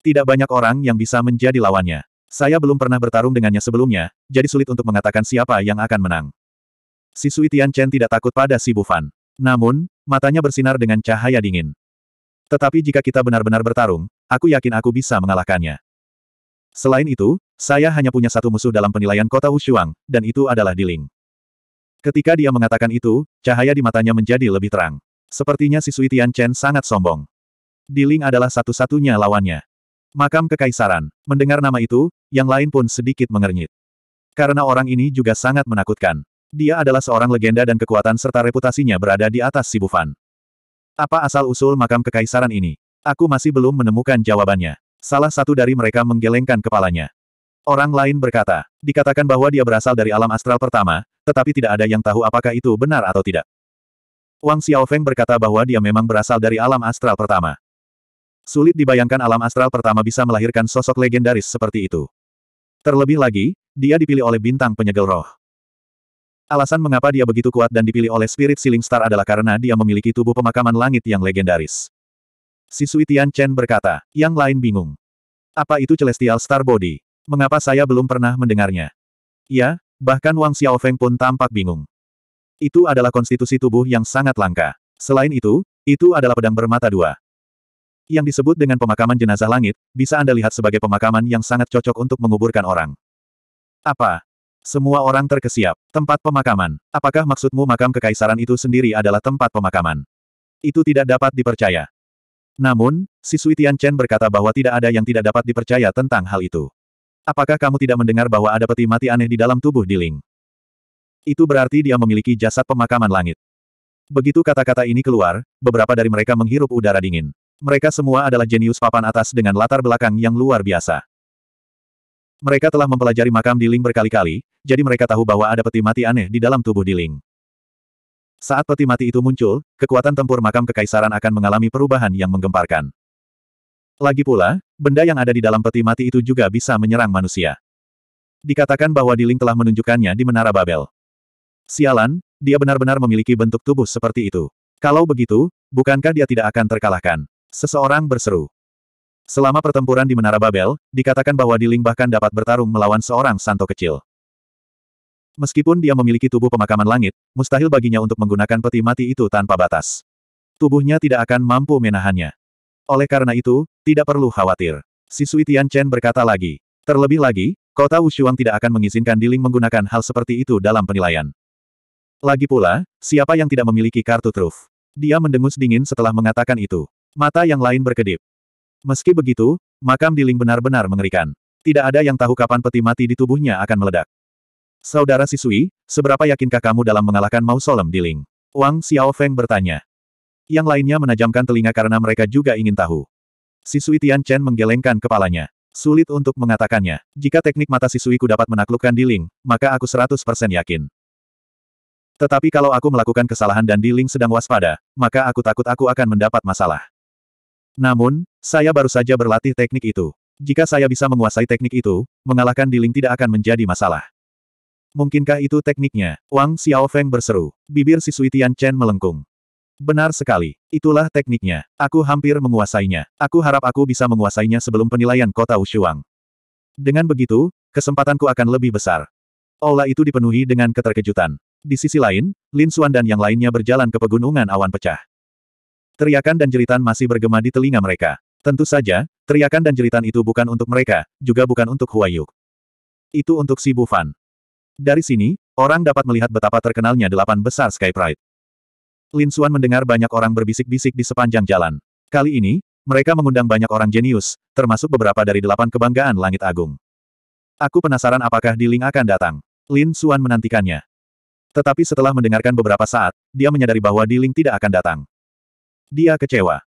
Tidak banyak orang yang bisa menjadi lawannya. Saya belum pernah bertarung dengannya sebelumnya, jadi sulit untuk mengatakan siapa yang akan menang. Si Sui Tian Chen tidak takut pada si Bufan. Namun, matanya bersinar dengan cahaya dingin. Tetapi jika kita benar-benar bertarung, aku yakin aku bisa mengalahkannya. Selain itu, saya hanya punya satu musuh dalam penilaian kota Wushuang, dan itu adalah Diling. Ketika dia mengatakan itu, cahaya di matanya menjadi lebih terang. Sepertinya si Sui Tian Chen sangat sombong. Diling adalah satu-satunya lawannya. Makam Kekaisaran. Mendengar nama itu, yang lain pun sedikit mengernyit. Karena orang ini juga sangat menakutkan. Dia adalah seorang legenda dan kekuatan serta reputasinya berada di atas si Bufan. Apa asal-usul makam kekaisaran ini? Aku masih belum menemukan jawabannya. Salah satu dari mereka menggelengkan kepalanya. Orang lain berkata, dikatakan bahwa dia berasal dari alam astral pertama, tetapi tidak ada yang tahu apakah itu benar atau tidak. Wang Xiaofeng berkata bahwa dia memang berasal dari alam astral pertama. Sulit dibayangkan alam astral pertama bisa melahirkan sosok legendaris seperti itu. Terlebih lagi, dia dipilih oleh bintang penyegel roh. Alasan mengapa dia begitu kuat dan dipilih oleh Spirit Siling Star adalah karena dia memiliki tubuh pemakaman langit yang legendaris. Si Sui Tian Chen berkata, yang lain bingung. Apa itu Celestial Star Body? Mengapa saya belum pernah mendengarnya? Ya, bahkan Wang Xiaofeng pun tampak bingung. Itu adalah konstitusi tubuh yang sangat langka. Selain itu, itu adalah pedang bermata dua. Yang disebut dengan pemakaman jenazah langit, bisa Anda lihat sebagai pemakaman yang sangat cocok untuk menguburkan orang. Apa? Semua orang terkesiap. Tempat pemakaman. Apakah maksudmu makam kekaisaran itu sendiri adalah tempat pemakaman? Itu tidak dapat dipercaya. Namun, si Sui Tian Chen berkata bahwa tidak ada yang tidak dapat dipercaya tentang hal itu. Apakah kamu tidak mendengar bahwa ada peti mati aneh di dalam tubuh Di Ling? Itu berarti dia memiliki jasad pemakaman langit. Begitu kata-kata ini keluar, beberapa dari mereka menghirup udara dingin. Mereka semua adalah jenius papan atas dengan latar belakang yang luar biasa. Mereka telah mempelajari makam Diling berkali-kali, jadi mereka tahu bahwa ada peti mati aneh di dalam tubuh Diling. Saat peti mati itu muncul, kekuatan tempur makam kekaisaran akan mengalami perubahan yang menggemparkan. Lagi pula, benda yang ada di dalam peti mati itu juga bisa menyerang manusia. Dikatakan bahwa Diling telah menunjukkannya di Menara Babel. Sialan, dia benar-benar memiliki bentuk tubuh seperti itu. Kalau begitu, bukankah dia tidak akan terkalahkan? Seseorang berseru. Selama pertempuran di Menara Babel, dikatakan bahwa Diling bahkan dapat bertarung melawan seorang santo kecil. Meskipun dia memiliki tubuh pemakaman langit, mustahil baginya untuk menggunakan peti mati itu tanpa batas. Tubuhnya tidak akan mampu menahannya. Oleh karena itu, tidak perlu khawatir. Si Sui Tian Chen berkata lagi. Terlebih lagi, kota Wushuang tidak akan mengizinkan Diling menggunakan hal seperti itu dalam penilaian. Lagi pula, siapa yang tidak memiliki kartu truf? Dia mendengus dingin setelah mengatakan itu. Mata yang lain berkedip. Meski begitu, makam Diling benar-benar mengerikan. Tidak ada yang tahu kapan peti mati di tubuhnya akan meledak. Saudara Sisui, seberapa yakinkah kamu dalam mengalahkan mausolem Diling? Wang Xiaofeng bertanya. Yang lainnya menajamkan telinga karena mereka juga ingin tahu. Sisui Tian Chen menggelengkan kepalanya. Sulit untuk mengatakannya. Jika teknik mata Sisuiku dapat menaklukkan Diling, maka aku 100% yakin. Tetapi kalau aku melakukan kesalahan dan Diling sedang waspada, maka aku takut aku akan mendapat masalah. Namun, saya baru saja berlatih teknik itu. Jika saya bisa menguasai teknik itu, mengalahkan Diling tidak akan menjadi masalah. Mungkinkah itu tekniknya? Wang Xiaofeng berseru. Bibir si Sui Tian Chen melengkung. Benar sekali. Itulah tekniknya. Aku hampir menguasainya. Aku harap aku bisa menguasainya sebelum penilaian kota Ushuang. Dengan begitu, kesempatanku akan lebih besar. Aula itu dipenuhi dengan keterkejutan. Di sisi lain, Lin Xuan dan yang lainnya berjalan ke pegunungan awan pecah. Teriakan dan jeritan masih bergema di telinga mereka. Tentu saja, teriakan dan jeritan itu bukan untuk mereka, juga bukan untuk Huayuk. Itu untuk si Bufan. Dari sini, orang dapat melihat betapa terkenalnya delapan besar Sky Pride. Lin Xuan mendengar banyak orang berbisik-bisik di sepanjang jalan. Kali ini, mereka mengundang banyak orang jenius, termasuk beberapa dari delapan kebanggaan langit agung. Aku penasaran apakah Di Ling akan datang. Lin Xuan menantikannya. Tetapi setelah mendengarkan beberapa saat, dia menyadari bahwa Di Ling tidak akan datang. Dia kecewa.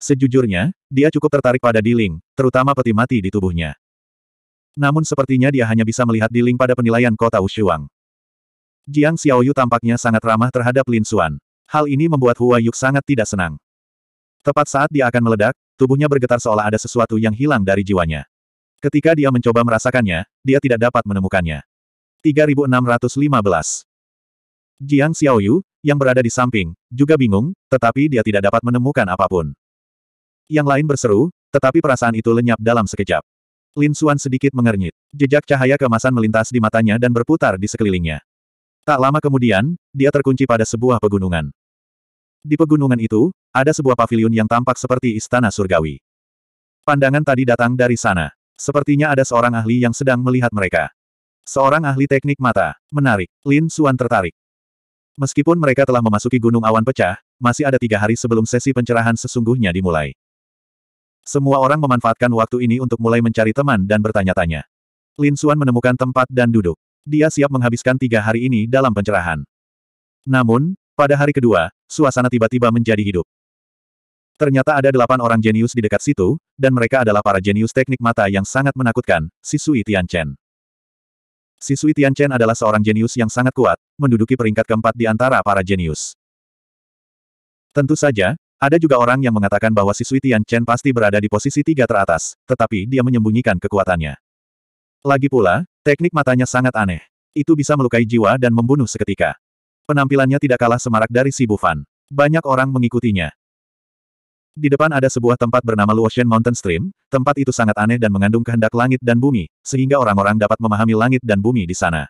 Sejujurnya, dia cukup tertarik pada Di Ling, terutama peti mati di tubuhnya. Namun sepertinya dia hanya bisa melihat Di Ling pada penilaian kota Ushuang. Jiang Xiaoyu tampaknya sangat ramah terhadap Lin Xuan. Hal ini membuat Hua Yuk sangat tidak senang. Tepat saat dia akan meledak, tubuhnya bergetar seolah ada sesuatu yang hilang dari jiwanya. Ketika dia mencoba merasakannya, dia tidak dapat menemukannya. 3615 Jiang Xiaoyu, yang berada di samping, juga bingung, tetapi dia tidak dapat menemukan apapun. Yang lain berseru, tetapi perasaan itu lenyap dalam sekejap. Lin Xuan sedikit mengernyit. Jejak cahaya kemasan melintas di matanya dan berputar di sekelilingnya. Tak lama kemudian, dia terkunci pada sebuah pegunungan. Di pegunungan itu, ada sebuah paviliun yang tampak seperti istana surgawi. Pandangan tadi datang dari sana. Sepertinya ada seorang ahli yang sedang melihat mereka. Seorang ahli teknik mata. Menarik. Lin Xuan tertarik. Meskipun mereka telah memasuki gunung awan pecah, masih ada tiga hari sebelum sesi pencerahan sesungguhnya dimulai. Semua orang memanfaatkan waktu ini untuk mulai mencari teman dan bertanya-tanya. Lin Xuan menemukan tempat dan duduk. Dia siap menghabiskan tiga hari ini dalam pencerahan. Namun, pada hari kedua, suasana tiba-tiba menjadi hidup. Ternyata ada delapan orang jenius di dekat situ, dan mereka adalah para jenius teknik mata yang sangat menakutkan, si Tian Chen. Si Sui Chen adalah seorang jenius yang sangat kuat, menduduki peringkat keempat di antara para jenius. Tentu saja, ada juga orang yang mengatakan bahwa si Sui Chen pasti berada di posisi tiga teratas, tetapi dia menyembunyikan kekuatannya. Lagi pula, teknik matanya sangat aneh. Itu bisa melukai jiwa dan membunuh seketika. Penampilannya tidak kalah semarak dari si Bufan. Banyak orang mengikutinya. Di depan ada sebuah tempat bernama Luoshen Mountain Stream, tempat itu sangat aneh dan mengandung kehendak langit dan bumi, sehingga orang-orang dapat memahami langit dan bumi di sana.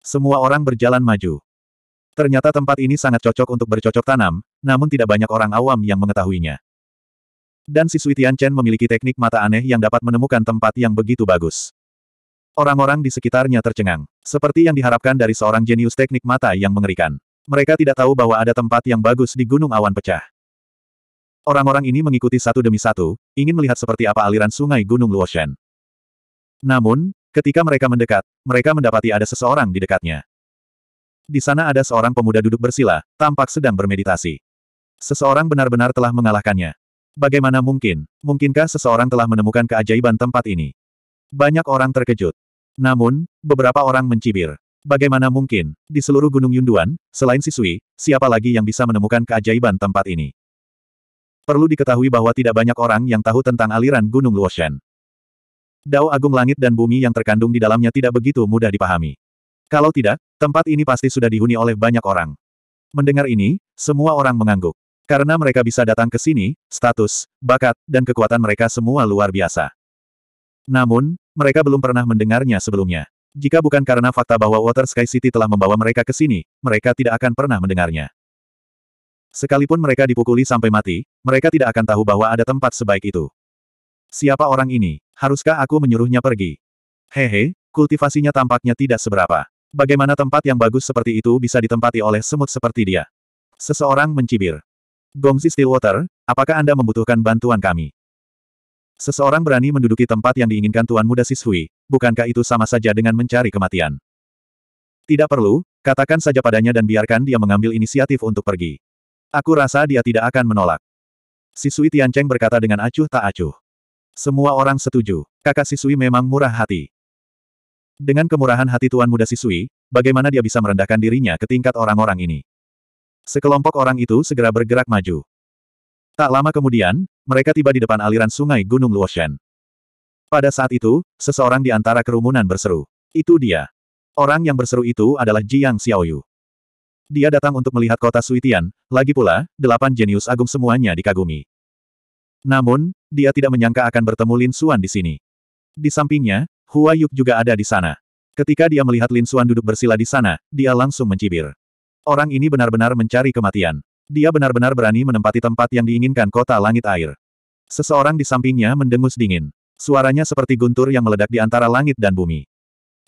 Semua orang berjalan maju. Ternyata tempat ini sangat cocok untuk bercocok tanam, namun tidak banyak orang awam yang mengetahuinya. Dan si Sui Chen memiliki teknik mata aneh yang dapat menemukan tempat yang begitu bagus. Orang-orang di sekitarnya tercengang, seperti yang diharapkan dari seorang jenius teknik mata yang mengerikan. Mereka tidak tahu bahwa ada tempat yang bagus di Gunung Awan Pecah. Orang-orang ini mengikuti satu demi satu, ingin melihat seperti apa aliran sungai Gunung Luoshen. Namun, ketika mereka mendekat, mereka mendapati ada seseorang di dekatnya. Di sana ada seorang pemuda duduk bersila, tampak sedang bermeditasi. Seseorang benar-benar telah mengalahkannya. Bagaimana mungkin? Mungkinkah seseorang telah menemukan keajaiban tempat ini? Banyak orang terkejut. Namun, beberapa orang mencibir. Bagaimana mungkin, di seluruh Gunung Yunduan, selain Siswi, siapa lagi yang bisa menemukan keajaiban tempat ini? Perlu diketahui bahwa tidak banyak orang yang tahu tentang aliran Gunung Luoshen. Dao Agung Langit dan Bumi yang terkandung di dalamnya tidak begitu mudah dipahami. Kalau tidak, tempat ini pasti sudah dihuni oleh banyak orang. Mendengar ini, semua orang mengangguk. Karena mereka bisa datang ke sini, status, bakat, dan kekuatan mereka semua luar biasa. Namun, mereka belum pernah mendengarnya sebelumnya. Jika bukan karena fakta bahwa Water Sky City telah membawa mereka ke sini, mereka tidak akan pernah mendengarnya. Sekalipun mereka dipukuli sampai mati, mereka tidak akan tahu bahwa ada tempat sebaik itu. Siapa orang ini? Haruskah aku menyuruhnya pergi? Hehe, kultivasinya tampaknya tidak seberapa. Bagaimana tempat yang bagus seperti itu bisa ditempati oleh semut seperti dia? Seseorang mencibir. Gongzi Stillwater, apakah Anda membutuhkan bantuan kami? Seseorang berani menduduki tempat yang diinginkan Tuan Muda Siswi, bukankah itu sama saja dengan mencari kematian? Tidak perlu, katakan saja padanya dan biarkan dia mengambil inisiatif untuk pergi. Aku rasa dia tidak akan menolak. Sisui Tiancheng berkata dengan acuh tak acuh. Semua orang setuju, kakak Sisui memang murah hati. Dengan kemurahan hati tuan muda Sisui, bagaimana dia bisa merendahkan dirinya ke tingkat orang-orang ini? Sekelompok orang itu segera bergerak maju. Tak lama kemudian, mereka tiba di depan aliran sungai Gunung Luoshan. Pada saat itu, seseorang di antara kerumunan berseru. Itu dia. Orang yang berseru itu adalah Jiang Xiaoyu. Dia datang untuk melihat kota Suitian, lagi pula, delapan jenius agung semuanya dikagumi. Namun, dia tidak menyangka akan bertemu Lin Xuan di sini. Di sampingnya, Hua Yuk juga ada di sana. Ketika dia melihat Lin Xuan duduk bersila di sana, dia langsung mencibir. Orang ini benar-benar mencari kematian. Dia benar-benar berani menempati tempat yang diinginkan kota langit air. Seseorang di sampingnya mendengus dingin. Suaranya seperti guntur yang meledak di antara langit dan bumi.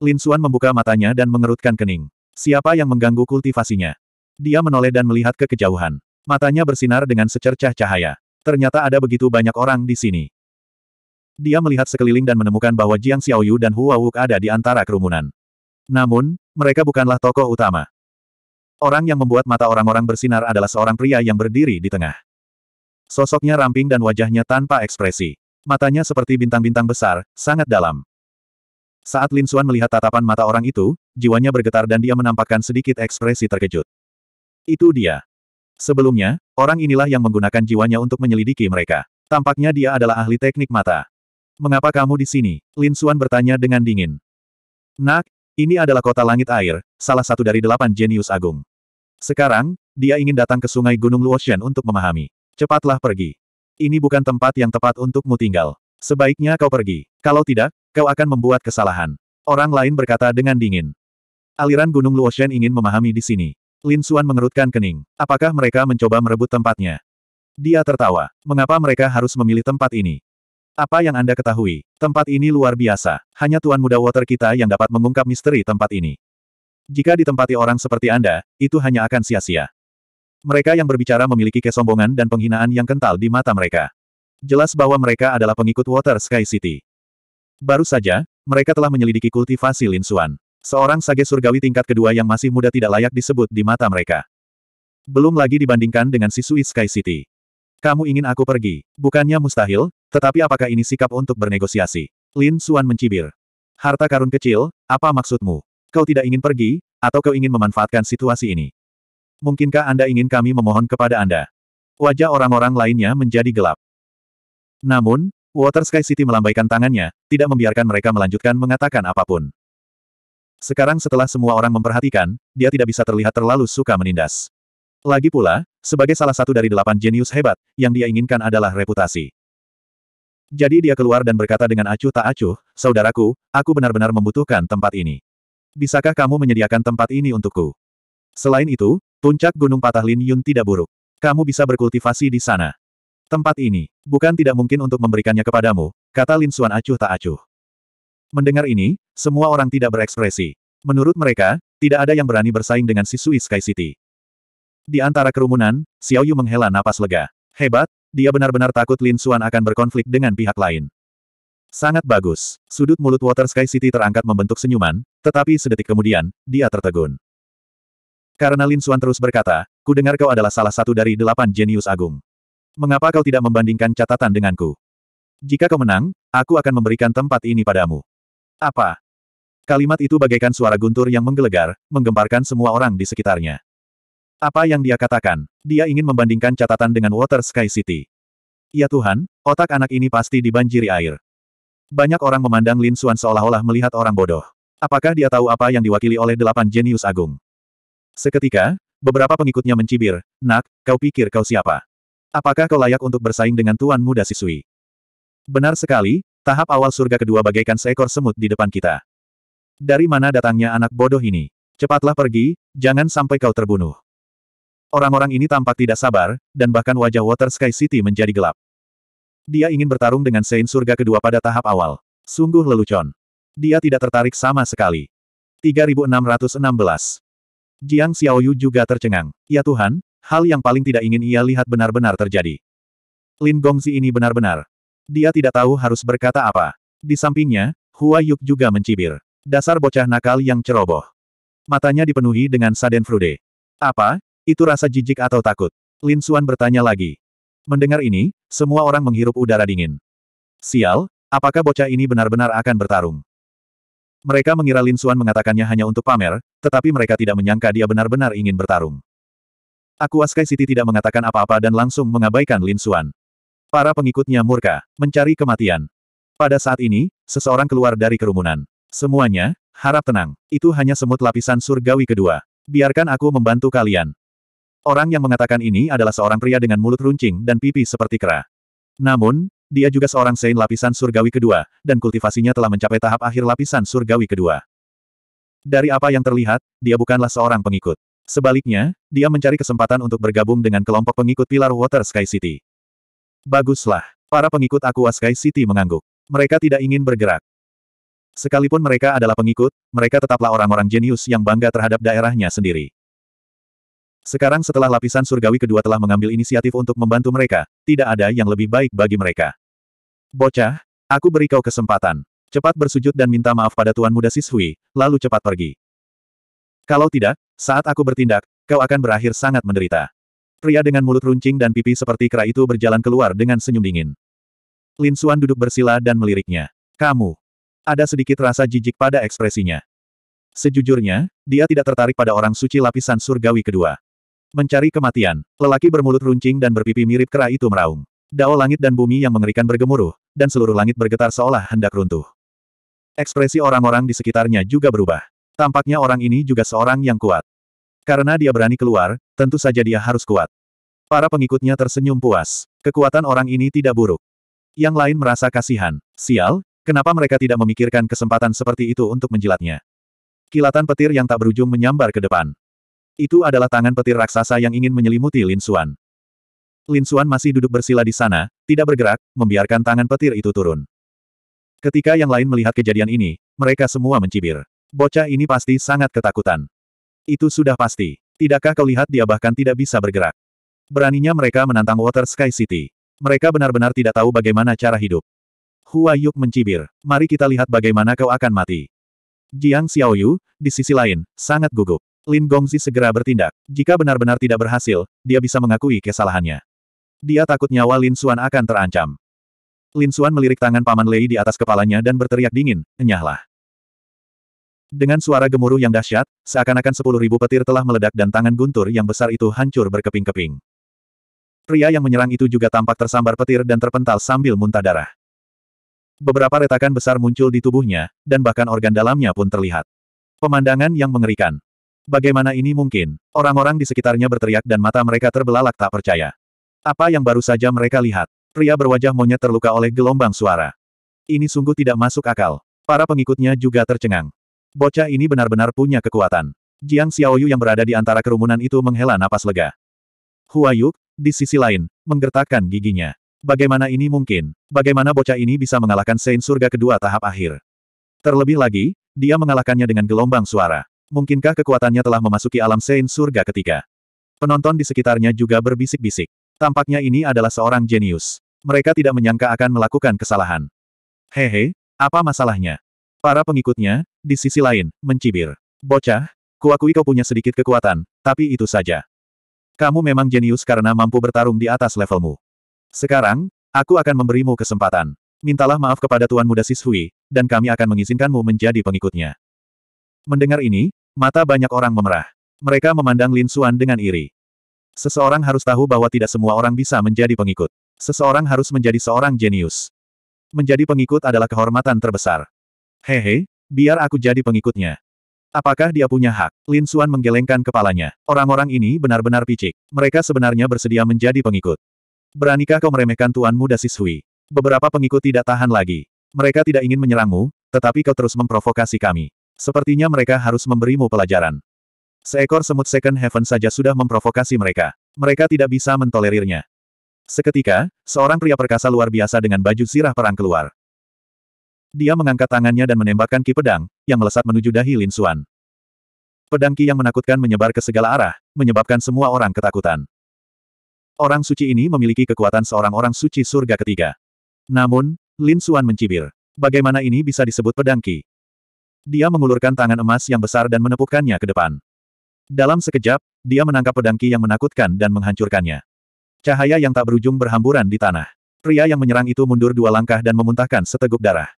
Lin Xuan membuka matanya dan mengerutkan kening. Siapa yang mengganggu kultivasinya? Dia menoleh dan melihat ke kejauhan. Matanya bersinar dengan secercah cahaya. Ternyata ada begitu banyak orang di sini. Dia melihat sekeliling dan menemukan bahwa Jiang Xiaoyu dan Hua Wuk ada di antara kerumunan. Namun, mereka bukanlah tokoh utama. Orang yang membuat mata orang-orang bersinar adalah seorang pria yang berdiri di tengah. Sosoknya ramping dan wajahnya tanpa ekspresi. Matanya seperti bintang-bintang besar, sangat dalam. Saat Lin Xuan melihat tatapan mata orang itu, jiwanya bergetar dan dia menampakkan sedikit ekspresi terkejut. Itu dia. Sebelumnya, orang inilah yang menggunakan jiwanya untuk menyelidiki mereka. Tampaknya dia adalah ahli teknik mata. Mengapa kamu di sini? Lin Xuan bertanya dengan dingin. Nak, ini adalah kota langit air, salah satu dari delapan jenius agung. Sekarang, dia ingin datang ke sungai Gunung Luoshan untuk memahami. Cepatlah pergi. Ini bukan tempat yang tepat untukmu tinggal. Sebaiknya kau pergi. Kalau tidak, kau akan membuat kesalahan. Orang lain berkata dengan dingin. Aliran Gunung Luoshen ingin memahami di sini. Lin Xuan mengerutkan kening. Apakah mereka mencoba merebut tempatnya? Dia tertawa. Mengapa mereka harus memilih tempat ini? Apa yang Anda ketahui? Tempat ini luar biasa. Hanya Tuan Muda Water kita yang dapat mengungkap misteri tempat ini. Jika ditempati orang seperti Anda, itu hanya akan sia-sia. Mereka yang berbicara memiliki kesombongan dan penghinaan yang kental di mata mereka. Jelas bahwa mereka adalah pengikut Water Sky City. Baru saja, mereka telah menyelidiki kultivasi Lin Xuan. Seorang sage surgawi tingkat kedua yang masih muda tidak layak disebut di mata mereka. Belum lagi dibandingkan dengan Sisui Sky City. Kamu ingin aku pergi, bukannya mustahil, tetapi apakah ini sikap untuk bernegosiasi? Lin Xuan mencibir. Harta karun kecil, apa maksudmu? Kau tidak ingin pergi, atau kau ingin memanfaatkan situasi ini? Mungkinkah Anda ingin kami memohon kepada Anda? Wajah orang-orang lainnya menjadi gelap. Namun, Water Sky City melambaikan tangannya, tidak membiarkan mereka melanjutkan mengatakan apapun. Sekarang setelah semua orang memperhatikan, dia tidak bisa terlihat terlalu suka menindas. Lagi pula, sebagai salah satu dari delapan jenius hebat, yang dia inginkan adalah reputasi. Jadi dia keluar dan berkata dengan acuh tak acuh, Saudaraku, aku benar-benar membutuhkan tempat ini. Bisakah kamu menyediakan tempat ini untukku? Selain itu, puncak Gunung Patah Lin Yun tidak buruk. Kamu bisa berkultivasi di sana. Tempat ini, bukan tidak mungkin untuk memberikannya kepadamu, kata Lin Xuan acuh tak acuh. Mendengar ini, semua orang tidak berekspresi. Menurut mereka, tidak ada yang berani bersaing dengan si Sky City. Di antara kerumunan, Xiao Yu menghela napas lega. Hebat, dia benar-benar takut Lin Xuan akan berkonflik dengan pihak lain. Sangat bagus. Sudut mulut Water Sky City terangkat membentuk senyuman, tetapi sedetik kemudian, dia tertegun. Karena Lin Xuan terus berkata, ku dengar kau adalah salah satu dari delapan jenius agung mengapa kau tidak membandingkan catatan denganku? Jika kau menang, aku akan memberikan tempat ini padamu. Apa? Kalimat itu bagaikan suara guntur yang menggelegar, menggemparkan semua orang di sekitarnya. Apa yang dia katakan? Dia ingin membandingkan catatan dengan Water Sky City. Ya Tuhan, otak anak ini pasti dibanjiri air. Banyak orang memandang Lin Xuan seolah-olah melihat orang bodoh. Apakah dia tahu apa yang diwakili oleh delapan jenius agung? Seketika, beberapa pengikutnya mencibir, Nak, kau pikir kau siapa? Apakah kau layak untuk bersaing dengan Tuan Muda Sisui? Benar sekali, tahap awal surga kedua bagaikan seekor semut di depan kita. Dari mana datangnya anak bodoh ini? Cepatlah pergi, jangan sampai kau terbunuh. Orang-orang ini tampak tidak sabar, dan bahkan wajah Water Sky City menjadi gelap. Dia ingin bertarung dengan Saint surga kedua pada tahap awal. Sungguh lelucon. Dia tidak tertarik sama sekali. 3616. Jiang Xiaoyu juga tercengang. Ya Tuhan, Hal yang paling tidak ingin ia lihat benar-benar terjadi. Lin Gongzi ini benar-benar. Dia tidak tahu harus berkata apa. Di sampingnya, Hua Yuk juga mencibir. Dasar bocah nakal yang ceroboh. Matanya dipenuhi dengan saden frude. Apa? Itu rasa jijik atau takut? Lin Xuan bertanya lagi. Mendengar ini, semua orang menghirup udara dingin. Sial, apakah bocah ini benar-benar akan bertarung? Mereka mengira Lin Xuan mengatakannya hanya untuk pamer, tetapi mereka tidak menyangka dia benar-benar ingin bertarung. Aku Sky City tidak mengatakan apa-apa dan langsung mengabaikan Lin Xuan. Para pengikutnya murka, mencari kematian. Pada saat ini, seseorang keluar dari kerumunan. Semuanya, harap tenang. Itu hanya semut lapisan surgawi kedua. Biarkan aku membantu kalian. Orang yang mengatakan ini adalah seorang pria dengan mulut runcing dan pipi seperti kera. Namun, dia juga seorang sein lapisan surgawi kedua, dan kultivasinya telah mencapai tahap akhir lapisan surgawi kedua. Dari apa yang terlihat, dia bukanlah seorang pengikut. Sebaliknya, dia mencari kesempatan untuk bergabung dengan kelompok pengikut pilar Water Sky City. Baguslah. Para pengikut Aqua Sky City mengangguk. Mereka tidak ingin bergerak. Sekalipun mereka adalah pengikut, mereka tetaplah orang-orang jenius yang bangga terhadap daerahnya sendiri. Sekarang setelah lapisan surgawi kedua telah mengambil inisiatif untuk membantu mereka, tidak ada yang lebih baik bagi mereka. Bocah, aku beri kau kesempatan. Cepat bersujud dan minta maaf pada Tuan Muda Siswi, lalu cepat pergi. Kalau tidak, saat aku bertindak, kau akan berakhir sangat menderita. Pria dengan mulut runcing dan pipi seperti kera itu berjalan keluar dengan senyum dingin. Lin Suan duduk bersila dan meliriknya. Kamu. Ada sedikit rasa jijik pada ekspresinya. Sejujurnya, dia tidak tertarik pada orang suci lapisan surgawi kedua. Mencari kematian, lelaki bermulut runcing dan berpipi mirip kera itu meraung. Dao langit dan bumi yang mengerikan bergemuruh, dan seluruh langit bergetar seolah hendak runtuh. Ekspresi orang-orang di sekitarnya juga berubah. Tampaknya orang ini juga seorang yang kuat. Karena dia berani keluar, tentu saja dia harus kuat. Para pengikutnya tersenyum puas. Kekuatan orang ini tidak buruk. Yang lain merasa kasihan. Sial, kenapa mereka tidak memikirkan kesempatan seperti itu untuk menjilatnya? Kilatan petir yang tak berujung menyambar ke depan. Itu adalah tangan petir raksasa yang ingin menyelimuti Lin Xuan. Lin Xuan masih duduk bersila di sana, tidak bergerak, membiarkan tangan petir itu turun. Ketika yang lain melihat kejadian ini, mereka semua mencibir. Bocah ini pasti sangat ketakutan. Itu sudah pasti. Tidakkah kau lihat dia bahkan tidak bisa bergerak? Beraninya mereka menantang Water Sky City. Mereka benar-benar tidak tahu bagaimana cara hidup. Hua Yuk mencibir. Mari kita lihat bagaimana kau akan mati. Jiang Xiaoyu, di sisi lain, sangat gugup. Lin Gongzi segera bertindak. Jika benar-benar tidak berhasil, dia bisa mengakui kesalahannya. Dia takut nyawa Lin Xuan akan terancam. Lin Xuan melirik tangan Paman Lei di atas kepalanya dan berteriak dingin, enyahlah. Dengan suara gemuruh yang dahsyat, seakan-akan sepuluh ribu petir telah meledak dan tangan guntur yang besar itu hancur berkeping-keping. Pria yang menyerang itu juga tampak tersambar petir dan terpental sambil muntah darah. Beberapa retakan besar muncul di tubuhnya, dan bahkan organ dalamnya pun terlihat. Pemandangan yang mengerikan. Bagaimana ini mungkin? Orang-orang di sekitarnya berteriak dan mata mereka terbelalak tak percaya. Apa yang baru saja mereka lihat? Pria berwajah monyet terluka oleh gelombang suara. Ini sungguh tidak masuk akal. Para pengikutnya juga tercengang. Bocah ini benar-benar punya kekuatan. Jiang Xiaoyu yang berada di antara kerumunan itu menghela napas lega. Hua di sisi lain, menggertakkan giginya. Bagaimana ini mungkin? Bagaimana bocah ini bisa mengalahkan Saint Surga kedua tahap akhir? Terlebih lagi, dia mengalahkannya dengan gelombang suara. Mungkinkah kekuatannya telah memasuki alam Saint Surga ketiga? Penonton di sekitarnya juga berbisik-bisik. Tampaknya ini adalah seorang jenius. Mereka tidak menyangka akan melakukan kesalahan. Hehe, apa masalahnya? Para pengikutnya, di sisi lain, mencibir. Bocah, kuakui kau punya sedikit kekuatan, tapi itu saja. Kamu memang jenius karena mampu bertarung di atas levelmu. Sekarang, aku akan memberimu kesempatan. Mintalah maaf kepada Tuan Muda Sishui, dan kami akan mengizinkanmu menjadi pengikutnya. Mendengar ini, mata banyak orang memerah. Mereka memandang Lin Xuan dengan iri. Seseorang harus tahu bahwa tidak semua orang bisa menjadi pengikut. Seseorang harus menjadi seorang jenius. Menjadi pengikut adalah kehormatan terbesar. Hehe, biar aku jadi pengikutnya. Apakah dia punya hak? Lin Xuan menggelengkan kepalanya. Orang-orang ini benar-benar picik. Mereka sebenarnya bersedia menjadi pengikut. Beranikah kau meremehkan tuan muda Siswi? Beberapa pengikut tidak tahan lagi. Mereka tidak ingin menyerangmu, tetapi kau terus memprovokasi kami. Sepertinya mereka harus memberimu pelajaran. Seekor semut Second Heaven saja sudah memprovokasi mereka. Mereka tidak bisa mentolerirnya. Seketika, seorang pria perkasa luar biasa dengan baju sirah perang keluar. Dia mengangkat tangannya dan menembakkan ki pedang, yang melesat menuju dahi Lin Xuan. Pedang ki yang menakutkan menyebar ke segala arah, menyebabkan semua orang ketakutan. Orang suci ini memiliki kekuatan seorang orang suci surga ketiga. Namun, Lin Xuan mencibir. Bagaimana ini bisa disebut pedang ki? Dia mengulurkan tangan emas yang besar dan menepukkannya ke depan. Dalam sekejap, dia menangkap pedang ki yang menakutkan dan menghancurkannya. Cahaya yang tak berujung berhamburan di tanah. Pria yang menyerang itu mundur dua langkah dan memuntahkan seteguk darah.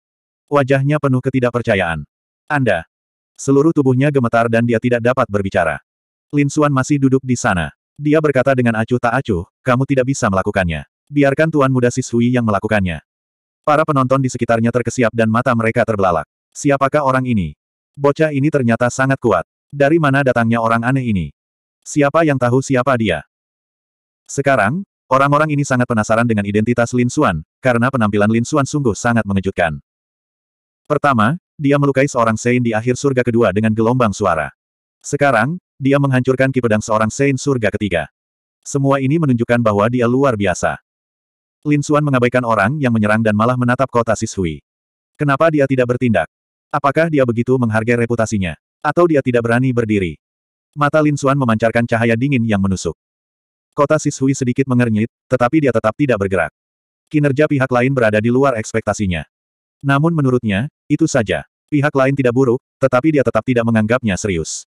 Wajahnya penuh ketidakpercayaan. Anda. Seluruh tubuhnya gemetar dan dia tidak dapat berbicara. Lin Xuan masih duduk di sana. Dia berkata dengan acuh tak acuh, kamu tidak bisa melakukannya. Biarkan Tuan Muda Siswi yang melakukannya. Para penonton di sekitarnya terkesiap dan mata mereka terbelalak. Siapakah orang ini? Bocah ini ternyata sangat kuat. Dari mana datangnya orang aneh ini? Siapa yang tahu siapa dia? Sekarang, orang-orang ini sangat penasaran dengan identitas Lin Xuan, karena penampilan Lin Xuan sungguh sangat mengejutkan. Pertama, dia melukai seorang Sein di akhir surga kedua dengan gelombang suara. Sekarang, dia menghancurkan kipedang seorang Sein surga ketiga. Semua ini menunjukkan bahwa dia luar biasa. Lin Suan mengabaikan orang yang menyerang dan malah menatap kota Sishui. Kenapa dia tidak bertindak? Apakah dia begitu menghargai reputasinya? Atau dia tidak berani berdiri? Mata Lin Suan memancarkan cahaya dingin yang menusuk. Kota Sishui sedikit mengernyit, tetapi dia tetap tidak bergerak. Kinerja pihak lain berada di luar ekspektasinya. Namun menurutnya, itu saja. Pihak lain tidak buruk, tetapi dia tetap tidak menganggapnya serius.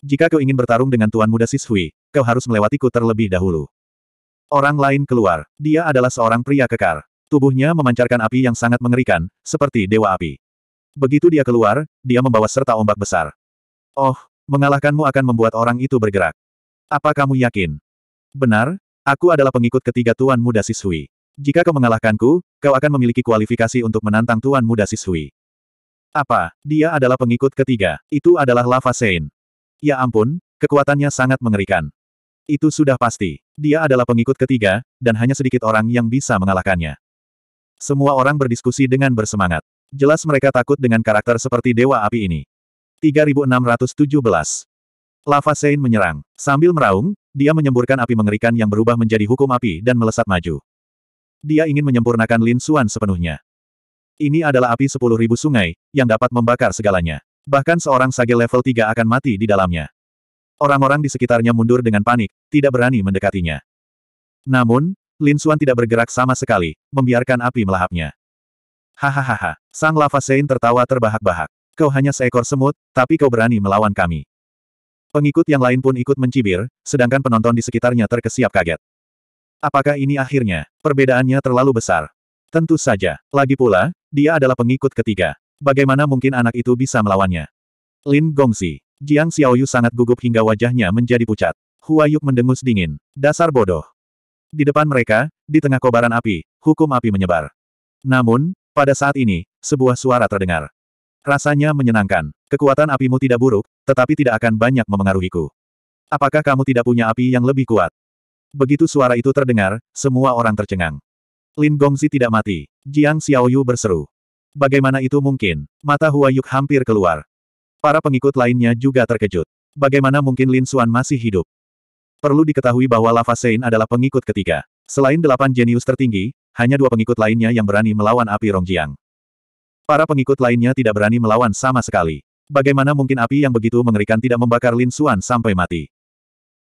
Jika kau ingin bertarung dengan Tuan Muda Siswi, kau harus melewatiku terlebih dahulu. Orang lain keluar. Dia adalah seorang pria kekar. Tubuhnya memancarkan api yang sangat mengerikan, seperti dewa api. Begitu dia keluar, dia membawa serta ombak besar. Oh, mengalahkanmu akan membuat orang itu bergerak. Apa kamu yakin? Benar, aku adalah pengikut ketiga Tuan Muda Siswi. Jika kau mengalahkanku, kau akan memiliki kualifikasi untuk menantang Tuan Muda Siswi. Apa? Dia adalah pengikut ketiga. Itu adalah Lava Sein. Ya ampun, kekuatannya sangat mengerikan. Itu sudah pasti. Dia adalah pengikut ketiga, dan hanya sedikit orang yang bisa mengalahkannya. Semua orang berdiskusi dengan bersemangat. Jelas mereka takut dengan karakter seperti Dewa Api ini. 3617. Lava Sein menyerang. Sambil meraung, dia menyemburkan api mengerikan yang berubah menjadi hukum api dan melesat maju. Dia ingin menyempurnakan Lin Suan sepenuhnya. Ini adalah api sepuluh ribu sungai, yang dapat membakar segalanya. Bahkan seorang sage level 3 akan mati di dalamnya. Orang-orang di sekitarnya mundur dengan panik, tidak berani mendekatinya. Namun, Lin Suan tidak bergerak sama sekali, membiarkan api melahapnya. Hahaha, Sang Lava Sein tertawa terbahak-bahak. Kau hanya seekor semut, tapi kau berani melawan kami. Pengikut yang lain pun ikut mencibir, sedangkan penonton di sekitarnya terkesiap kaget. Apakah ini akhirnya? Perbedaannya terlalu besar. Tentu saja. Lagi pula, dia adalah pengikut ketiga. Bagaimana mungkin anak itu bisa melawannya? Lin Gongzi, Jiang Xiaoyu sangat gugup hingga wajahnya menjadi pucat. Hua mendengus dingin. Dasar bodoh. Di depan mereka, di tengah kobaran api, hukum api menyebar. Namun, pada saat ini, sebuah suara terdengar. Rasanya menyenangkan. Kekuatan apimu tidak buruk, tetapi tidak akan banyak memengaruhiku. Apakah kamu tidak punya api yang lebih kuat? Begitu suara itu terdengar, semua orang tercengang. Lin Gongzi tidak mati. Jiang Xiaoyu berseru. Bagaimana itu mungkin? Mata Hua Yuk hampir keluar. Para pengikut lainnya juga terkejut. Bagaimana mungkin Lin Xuan masih hidup? Perlu diketahui bahwa Lava Sein adalah pengikut ketiga. Selain delapan jenius tertinggi, hanya dua pengikut lainnya yang berani melawan api Rongjiang. Para pengikut lainnya tidak berani melawan sama sekali. Bagaimana mungkin api yang begitu mengerikan tidak membakar Lin Xuan sampai mati?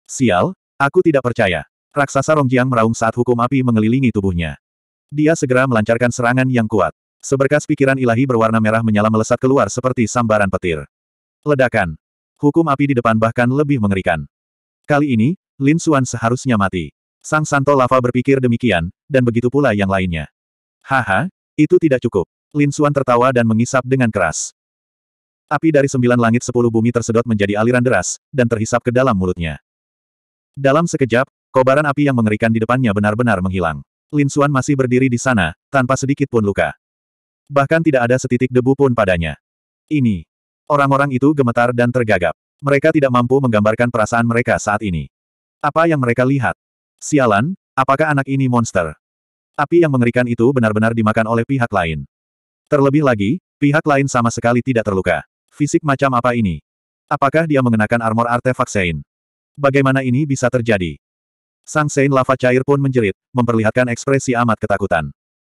Sial, aku tidak percaya. Raksasa Rongjiang meraung saat hukum api mengelilingi tubuhnya. Dia segera melancarkan serangan yang kuat. Seberkas pikiran ilahi berwarna merah menyala melesat keluar seperti sambaran petir. Ledakan. Hukum api di depan bahkan lebih mengerikan. Kali ini, Lin Xuan seharusnya mati. Sang Santo Lava berpikir demikian, dan begitu pula yang lainnya. Haha, itu tidak cukup. Lin Xuan tertawa dan mengisap dengan keras. Api dari sembilan langit sepuluh bumi tersedot menjadi aliran deras, dan terhisap ke dalam mulutnya. Dalam sekejap, Kobaran api yang mengerikan di depannya benar-benar menghilang. Lin Xuan masih berdiri di sana, tanpa sedikit pun luka. Bahkan tidak ada setitik debu pun padanya. Ini. Orang-orang itu gemetar dan tergagap. Mereka tidak mampu menggambarkan perasaan mereka saat ini. Apa yang mereka lihat? Sialan, apakah anak ini monster? Api yang mengerikan itu benar-benar dimakan oleh pihak lain. Terlebih lagi, pihak lain sama sekali tidak terluka. Fisik macam apa ini? Apakah dia mengenakan armor artefak Sein? Bagaimana ini bisa terjadi? Sang Sein lava cair pun menjerit, memperlihatkan ekspresi amat ketakutan.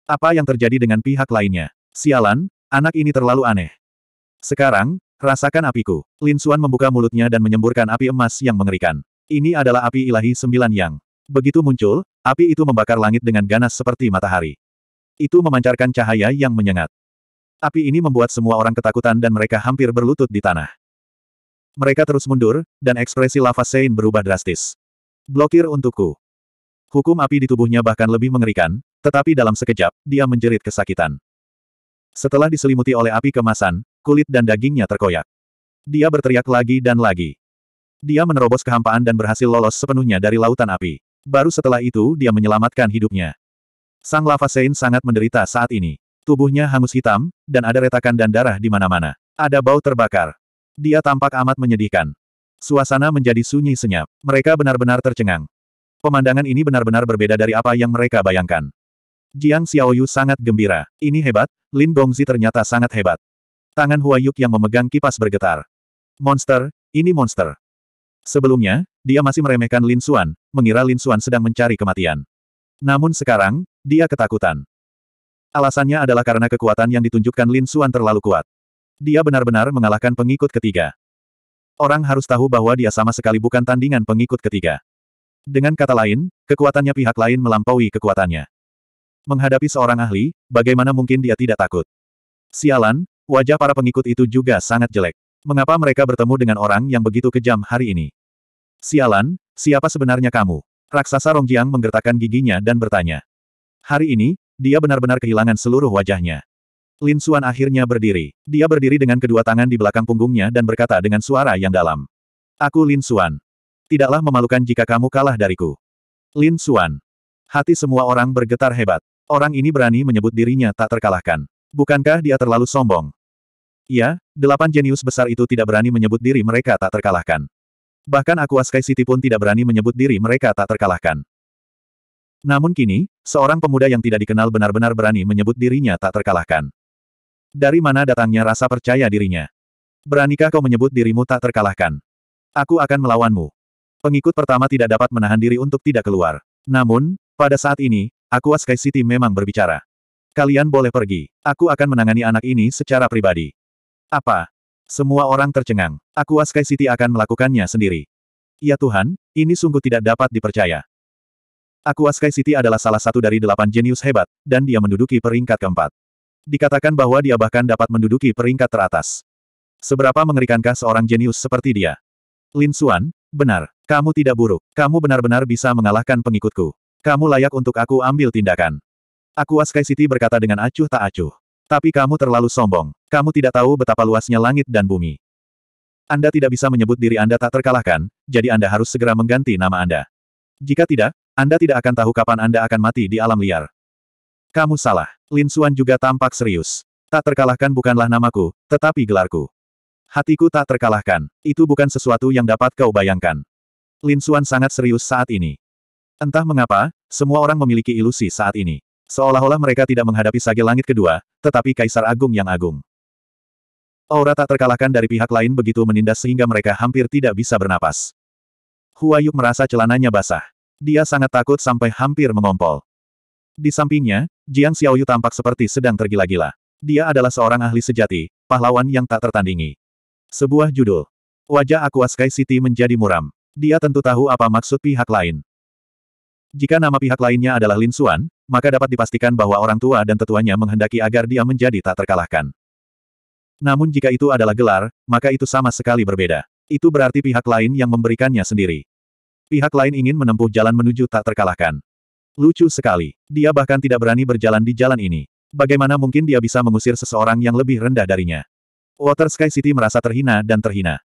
Apa yang terjadi dengan pihak lainnya? Sialan, anak ini terlalu aneh. Sekarang, rasakan apiku. Lin Suan membuka mulutnya dan menyemburkan api emas yang mengerikan. Ini adalah api ilahi sembilan yang. Begitu muncul, api itu membakar langit dengan ganas seperti matahari. Itu memancarkan cahaya yang menyengat. Api ini membuat semua orang ketakutan dan mereka hampir berlutut di tanah. Mereka terus mundur, dan ekspresi lava Sein berubah drastis. Blokir untukku. Hukum api di tubuhnya bahkan lebih mengerikan, tetapi dalam sekejap, dia menjerit kesakitan. Setelah diselimuti oleh api kemasan, kulit dan dagingnya terkoyak. Dia berteriak lagi dan lagi. Dia menerobos kehampaan dan berhasil lolos sepenuhnya dari lautan api. Baru setelah itu dia menyelamatkan hidupnya. Sang Lava sein sangat menderita saat ini. Tubuhnya hangus hitam, dan ada retakan dan darah di mana-mana. Ada bau terbakar. Dia tampak amat menyedihkan. Suasana menjadi sunyi senyap. Mereka benar-benar tercengang. Pemandangan ini benar-benar berbeda dari apa yang mereka bayangkan. Jiang Xiaoyu sangat gembira. Ini hebat, Lin Dongzi ternyata sangat hebat. Tangan Huayuk yang memegang kipas bergetar. Monster, ini monster. Sebelumnya, dia masih meremehkan Lin Xuan, mengira Lin Xuan sedang mencari kematian. Namun sekarang, dia ketakutan. Alasannya adalah karena kekuatan yang ditunjukkan Lin Xuan terlalu kuat. Dia benar-benar mengalahkan pengikut ketiga. Orang harus tahu bahwa dia sama sekali bukan tandingan pengikut ketiga. Dengan kata lain, kekuatannya pihak lain melampaui kekuatannya. Menghadapi seorang ahli, bagaimana mungkin dia tidak takut? Sialan, wajah para pengikut itu juga sangat jelek. Mengapa mereka bertemu dengan orang yang begitu kejam hari ini? Sialan, siapa sebenarnya kamu? Raksasa Rongjiang menggertakkan giginya dan bertanya. Hari ini, dia benar-benar kehilangan seluruh wajahnya. Lin Suan akhirnya berdiri. Dia berdiri dengan kedua tangan di belakang punggungnya dan berkata dengan suara yang dalam. Aku Lin Suan. Tidaklah memalukan jika kamu kalah dariku. Lin Suan." Hati semua orang bergetar hebat. Orang ini berani menyebut dirinya tak terkalahkan. Bukankah dia terlalu sombong? Ya, delapan jenius besar itu tidak berani menyebut diri mereka tak terkalahkan. Bahkan aku Sky City pun tidak berani menyebut diri mereka tak terkalahkan. Namun kini, seorang pemuda yang tidak dikenal benar-benar berani menyebut dirinya tak terkalahkan. Dari mana datangnya rasa percaya dirinya? Beranikah kau menyebut dirimu tak terkalahkan? Aku akan melawanmu. Pengikut pertama tidak dapat menahan diri untuk tidak keluar. Namun, pada saat ini, Aqua Sky City memang berbicara. Kalian boleh pergi. Aku akan menangani anak ini secara pribadi. Apa? Semua orang tercengang. Aqua Sky City akan melakukannya sendiri. Ya Tuhan, ini sungguh tidak dapat dipercaya. Aqua Sky City adalah salah satu dari delapan jenius hebat, dan dia menduduki peringkat keempat. Dikatakan bahwa dia bahkan dapat menduduki peringkat teratas. Seberapa mengerikankah seorang jenius seperti dia? Lin Xuan, benar. Kamu tidak buruk. Kamu benar-benar bisa mengalahkan pengikutku. Kamu layak untuk aku ambil tindakan. Aku Sky City berkata dengan acuh tak acuh. Tapi kamu terlalu sombong. Kamu tidak tahu betapa luasnya langit dan bumi. Anda tidak bisa menyebut diri Anda tak terkalahkan, jadi Anda harus segera mengganti nama Anda. Jika tidak, Anda tidak akan tahu kapan Anda akan mati di alam liar. Kamu salah. Lin Suan juga tampak serius. Tak terkalahkan bukanlah namaku, tetapi gelarku. Hatiku tak terkalahkan. Itu bukan sesuatu yang dapat kau bayangkan. Lin Suan sangat serius saat ini. Entah mengapa, semua orang memiliki ilusi saat ini. Seolah-olah mereka tidak menghadapi sage langit kedua, tetapi Kaisar Agung yang agung. Aura tak terkalahkan dari pihak lain begitu menindas sehingga mereka hampir tidak bisa bernapas. Huayuk merasa celananya basah. Dia sangat takut sampai hampir mengompol. Di sampingnya, Jiang Xiaoyu tampak seperti sedang tergila-gila. Dia adalah seorang ahli sejati, pahlawan yang tak tertandingi. Sebuah judul. Wajah Aqua Sky City menjadi muram. Dia tentu tahu apa maksud pihak lain. Jika nama pihak lainnya adalah Lin Xuan, maka dapat dipastikan bahwa orang tua dan tetuanya menghendaki agar dia menjadi tak terkalahkan. Namun jika itu adalah gelar, maka itu sama sekali berbeda. Itu berarti pihak lain yang memberikannya sendiri. Pihak lain ingin menempuh jalan menuju tak terkalahkan. Lucu sekali. Dia bahkan tidak berani berjalan di jalan ini. Bagaimana mungkin dia bisa mengusir seseorang yang lebih rendah darinya? Water Sky City merasa terhina dan terhina.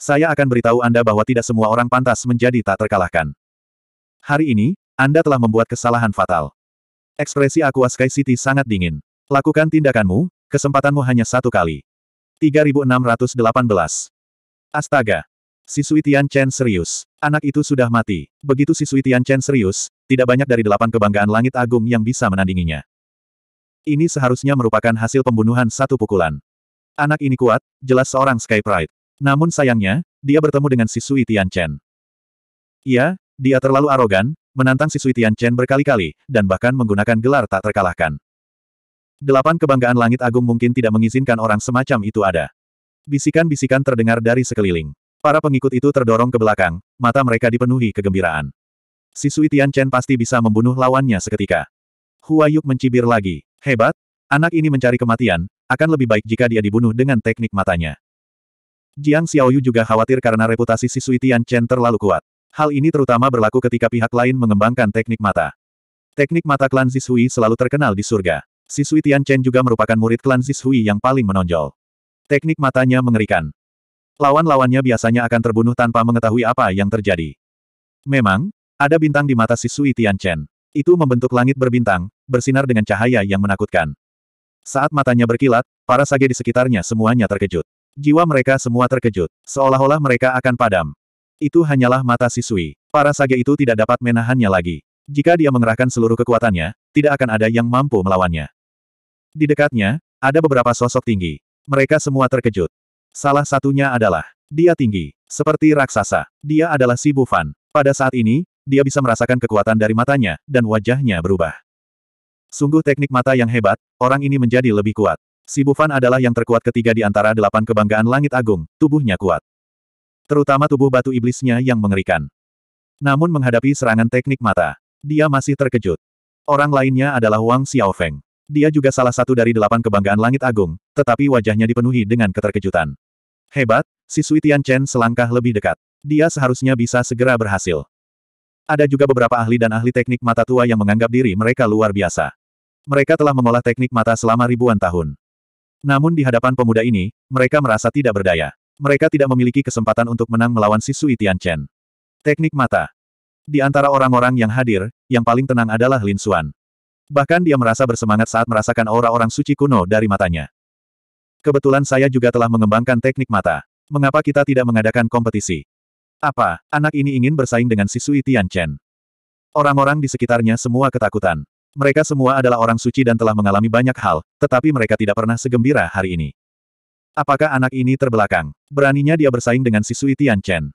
Saya akan beritahu Anda bahwa tidak semua orang pantas menjadi tak terkalahkan. Hari ini, Anda telah membuat kesalahan fatal. Ekspresi Aqua Sky City sangat dingin. Lakukan tindakanmu, kesempatanmu hanya satu kali. 3618. Astaga. Si Sui Tian Chen serius. Anak itu sudah mati. Begitu si Sui Tian Chen serius, tidak banyak dari delapan kebanggaan langit agung yang bisa menandinginya. Ini seharusnya merupakan hasil pembunuhan satu pukulan. Anak ini kuat, jelas seorang Sky Pride. Namun sayangnya, dia bertemu dengan si Sui Tian Chen. Ya, dia terlalu arogan, menantang si Sui Tian Chen berkali-kali, dan bahkan menggunakan gelar tak terkalahkan. Delapan kebanggaan langit agung mungkin tidak mengizinkan orang semacam itu ada. Bisikan-bisikan terdengar dari sekeliling. Para pengikut itu terdorong ke belakang, mata mereka dipenuhi kegembiraan. Si Sui Tian Chen pasti bisa membunuh lawannya seketika. Hua Yuk mencibir lagi. Hebat, anak ini mencari kematian, akan lebih baik jika dia dibunuh dengan teknik matanya. Jiang Xiaoyu juga khawatir karena reputasi si Sui Tian Chen terlalu kuat. Hal ini terutama berlaku ketika pihak lain mengembangkan teknik mata. Teknik mata klan Zishui selalu terkenal di surga. Si Sui Tian Chen juga merupakan murid klan Zishui yang paling menonjol. Teknik matanya mengerikan. Lawan-lawannya biasanya akan terbunuh tanpa mengetahui apa yang terjadi. Memang, ada bintang di mata si Sui Chen. Itu membentuk langit berbintang, bersinar dengan cahaya yang menakutkan. Saat matanya berkilat, para sage di sekitarnya semuanya terkejut. Jiwa mereka semua terkejut, seolah-olah mereka akan padam. Itu hanyalah mata si Sui. Para sage itu tidak dapat menahannya lagi. Jika dia mengerahkan seluruh kekuatannya, tidak akan ada yang mampu melawannya. Di dekatnya, ada beberapa sosok tinggi. Mereka semua terkejut. Salah satunya adalah, dia tinggi, seperti raksasa. Dia adalah si Bufan. Pada saat ini, dia bisa merasakan kekuatan dari matanya, dan wajahnya berubah. Sungguh teknik mata yang hebat, orang ini menjadi lebih kuat. Si Bufan adalah yang terkuat ketiga di antara delapan kebanggaan langit agung, tubuhnya kuat. Terutama tubuh batu iblisnya yang mengerikan. Namun menghadapi serangan teknik mata, dia masih terkejut. Orang lainnya adalah Wang Xiaofeng. Dia juga salah satu dari delapan kebanggaan langit agung, tetapi wajahnya dipenuhi dengan keterkejutan. Hebat, si Sui Chen selangkah lebih dekat. Dia seharusnya bisa segera berhasil. Ada juga beberapa ahli dan ahli teknik mata tua yang menganggap diri mereka luar biasa. Mereka telah mengolah teknik mata selama ribuan tahun. Namun di hadapan pemuda ini, mereka merasa tidak berdaya. Mereka tidak memiliki kesempatan untuk menang melawan si Sui Chen. Teknik mata. Di antara orang-orang yang hadir, yang paling tenang adalah Lin Xuan. Bahkan dia merasa bersemangat saat merasakan aura orang suci kuno dari matanya. Kebetulan saya juga telah mengembangkan teknik mata. Mengapa kita tidak mengadakan kompetisi? Apa, anak ini ingin bersaing dengan Sisui Chen? Orang-orang di sekitarnya semua ketakutan. Mereka semua adalah orang suci dan telah mengalami banyak hal, tetapi mereka tidak pernah segembira hari ini. Apakah anak ini terbelakang? Beraninya dia bersaing dengan Chen?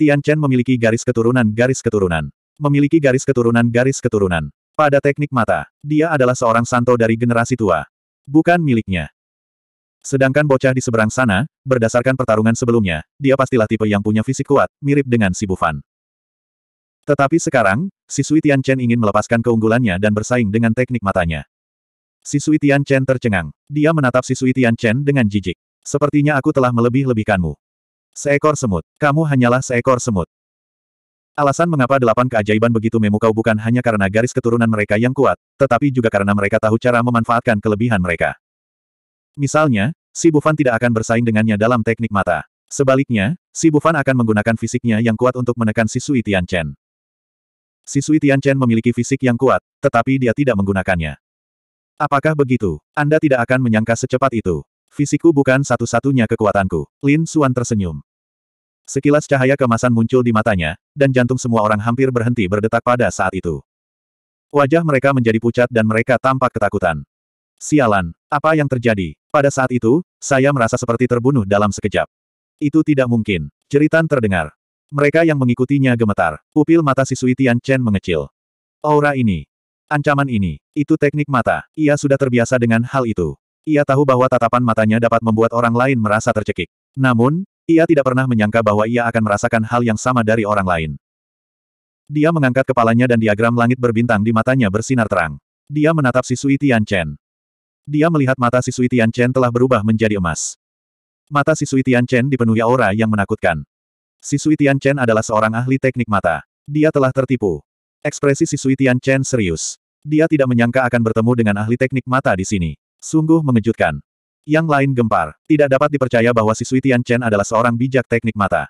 Tian Chen memiliki garis keturunan garis keturunan. Memiliki garis keturunan garis keturunan. Pada teknik mata, dia adalah seorang santo dari generasi tua. Bukan miliknya. Sedangkan bocah di seberang sana, berdasarkan pertarungan sebelumnya, dia pastilah tipe yang punya fisik kuat, mirip dengan si Bufan. Tetapi sekarang, si Sui Tian Chen ingin melepaskan keunggulannya dan bersaing dengan teknik matanya. Si Sui Tian Chen tercengang. Dia menatap si Sui Tian Chen dengan jijik. Sepertinya aku telah melebih-lebihkanmu. Seekor semut. Kamu hanyalah seekor semut. Alasan mengapa delapan keajaiban begitu memukau bukan hanya karena garis keturunan mereka yang kuat, tetapi juga karena mereka tahu cara memanfaatkan kelebihan mereka. Misalnya, si Bufan tidak akan bersaing dengannya dalam teknik mata. Sebaliknya, si Bufan akan menggunakan fisiknya yang kuat untuk menekan si Sui Tian Chen. Si Sui Tian Chen memiliki fisik yang kuat, tetapi dia tidak menggunakannya. Apakah begitu? Anda tidak akan menyangka secepat itu. Fisiku bukan satu-satunya kekuatanku. Lin Suan tersenyum. Sekilas cahaya kemasan muncul di matanya, dan jantung semua orang hampir berhenti berdetak pada saat itu. Wajah mereka menjadi pucat dan mereka tampak ketakutan. Sialan, apa yang terjadi? Pada saat itu, saya merasa seperti terbunuh dalam sekejap. Itu tidak mungkin. Ceritan terdengar. Mereka yang mengikutinya gemetar. Pupil mata Sui Tian Chen mengecil. Aura ini. Ancaman ini. Itu teknik mata. Ia sudah terbiasa dengan hal itu. Ia tahu bahwa tatapan matanya dapat membuat orang lain merasa tercekik. Namun, ia tidak pernah menyangka bahwa ia akan merasakan hal yang sama dari orang lain. Dia mengangkat kepalanya dan diagram langit berbintang di matanya bersinar terang. Dia menatap Sui Tian Chen dia melihat mata si Tian Chen telah berubah menjadi emas. Mata si Tian Chen dipenuhi aura yang menakutkan. Si Tian Chen adalah seorang ahli teknik mata. Dia telah tertipu. Ekspresi si Tian Chen serius. Dia tidak menyangka akan bertemu dengan ahli teknik mata di sini. Sungguh mengejutkan. Yang lain gempar. Tidak dapat dipercaya bahwa si Tian Chen adalah seorang bijak teknik mata.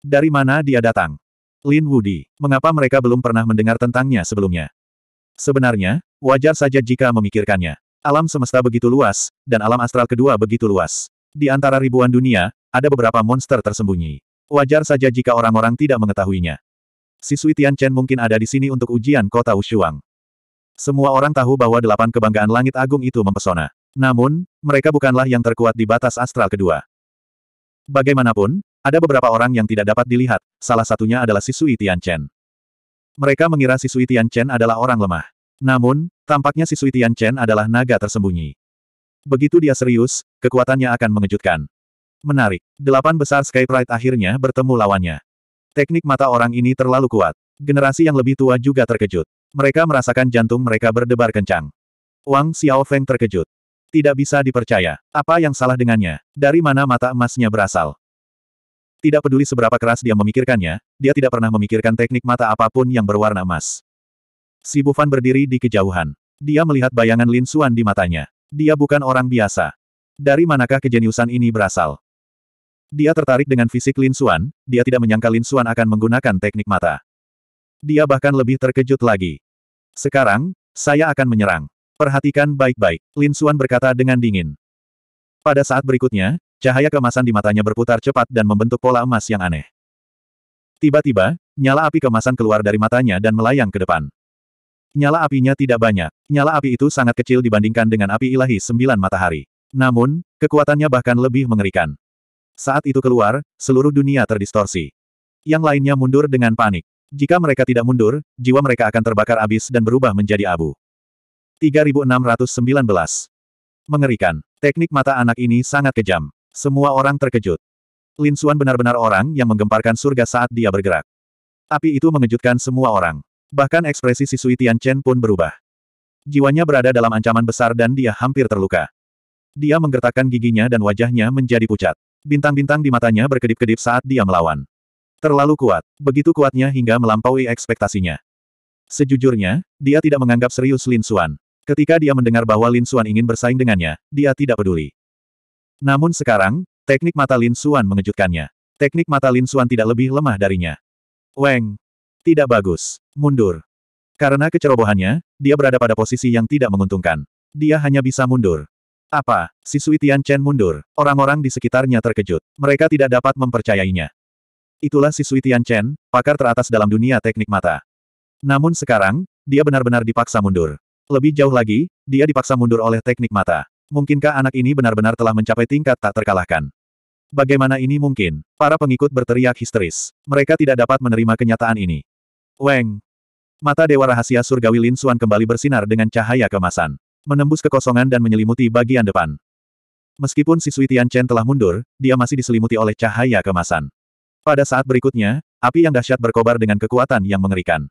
Dari mana dia datang? Lin Wudi, mengapa mereka belum pernah mendengar tentangnya sebelumnya? Sebenarnya, wajar saja jika memikirkannya. Alam semesta begitu luas, dan alam astral kedua begitu luas. Di antara ribuan dunia, ada beberapa monster tersembunyi. Wajar saja jika orang-orang tidak mengetahuinya. Sui Tian Chen mungkin ada di sini untuk ujian kota Ushuang. Semua orang tahu bahwa delapan kebanggaan langit agung itu mempesona. Namun, mereka bukanlah yang terkuat di batas astral kedua. Bagaimanapun, ada beberapa orang yang tidak dapat dilihat, salah satunya adalah Sisui Tian Chen. Mereka mengira Sisui Tian Chen adalah orang lemah. Namun, tampaknya si Sui Tian Chen adalah naga tersembunyi. Begitu dia serius, kekuatannya akan mengejutkan. Menarik. Delapan besar Sky Pride akhirnya bertemu lawannya. Teknik mata orang ini terlalu kuat. Generasi yang lebih tua juga terkejut. Mereka merasakan jantung mereka berdebar kencang. Wang Xiao Feng terkejut. Tidak bisa dipercaya. Apa yang salah dengannya? Dari mana mata emasnya berasal? Tidak peduli seberapa keras dia memikirkannya, dia tidak pernah memikirkan teknik mata apapun yang berwarna emas. Si Bufan berdiri di kejauhan. Dia melihat bayangan Lin Suan di matanya. Dia bukan orang biasa. Dari manakah kejeniusan ini berasal? Dia tertarik dengan fisik Lin Suan. dia tidak menyangka Lin Suan akan menggunakan teknik mata. Dia bahkan lebih terkejut lagi. Sekarang, saya akan menyerang. Perhatikan baik-baik, Lin Suan berkata dengan dingin. Pada saat berikutnya, cahaya kemasan di matanya berputar cepat dan membentuk pola emas yang aneh. Tiba-tiba, nyala api kemasan keluar dari matanya dan melayang ke depan. Nyala apinya tidak banyak. Nyala api itu sangat kecil dibandingkan dengan api ilahi sembilan matahari. Namun, kekuatannya bahkan lebih mengerikan. Saat itu keluar, seluruh dunia terdistorsi. Yang lainnya mundur dengan panik. Jika mereka tidak mundur, jiwa mereka akan terbakar abis dan berubah menjadi abu. 3619. Mengerikan. Teknik mata anak ini sangat kejam. Semua orang terkejut. Lin Suan benar-benar orang yang menggemparkan surga saat dia bergerak. Api itu mengejutkan semua orang. Bahkan ekspresi si Sui Chen pun berubah. Jiwanya berada dalam ancaman besar dan dia hampir terluka. Dia menggertakkan giginya dan wajahnya menjadi pucat. Bintang-bintang di matanya berkedip-kedip saat dia melawan. Terlalu kuat, begitu kuatnya hingga melampaui ekspektasinya. Sejujurnya, dia tidak menganggap serius Lin Xuan. Ketika dia mendengar bahwa Lin Xuan ingin bersaing dengannya, dia tidak peduli. Namun sekarang, teknik mata Lin Xuan mengejutkannya. Teknik mata Lin Xuan tidak lebih lemah darinya. Weng, tidak bagus. Mundur. Karena kecerobohannya, dia berada pada posisi yang tidak menguntungkan. Dia hanya bisa mundur. Apa? Si Sui Tian Chen mundur. Orang-orang di sekitarnya terkejut. Mereka tidak dapat mempercayainya. Itulah si Sui Tian Chen, pakar teratas dalam dunia teknik mata. Namun sekarang, dia benar-benar dipaksa mundur. Lebih jauh lagi, dia dipaksa mundur oleh teknik mata. Mungkinkah anak ini benar-benar telah mencapai tingkat tak terkalahkan? Bagaimana ini mungkin? Para pengikut berteriak histeris. Mereka tidak dapat menerima kenyataan ini. Weng. Mata Dewa Rahasia Surgawi Lin Suan kembali bersinar dengan cahaya kemasan. Menembus kekosongan dan menyelimuti bagian depan. Meskipun si Sui Chen telah mundur, dia masih diselimuti oleh cahaya kemasan. Pada saat berikutnya, api yang dahsyat berkobar dengan kekuatan yang mengerikan.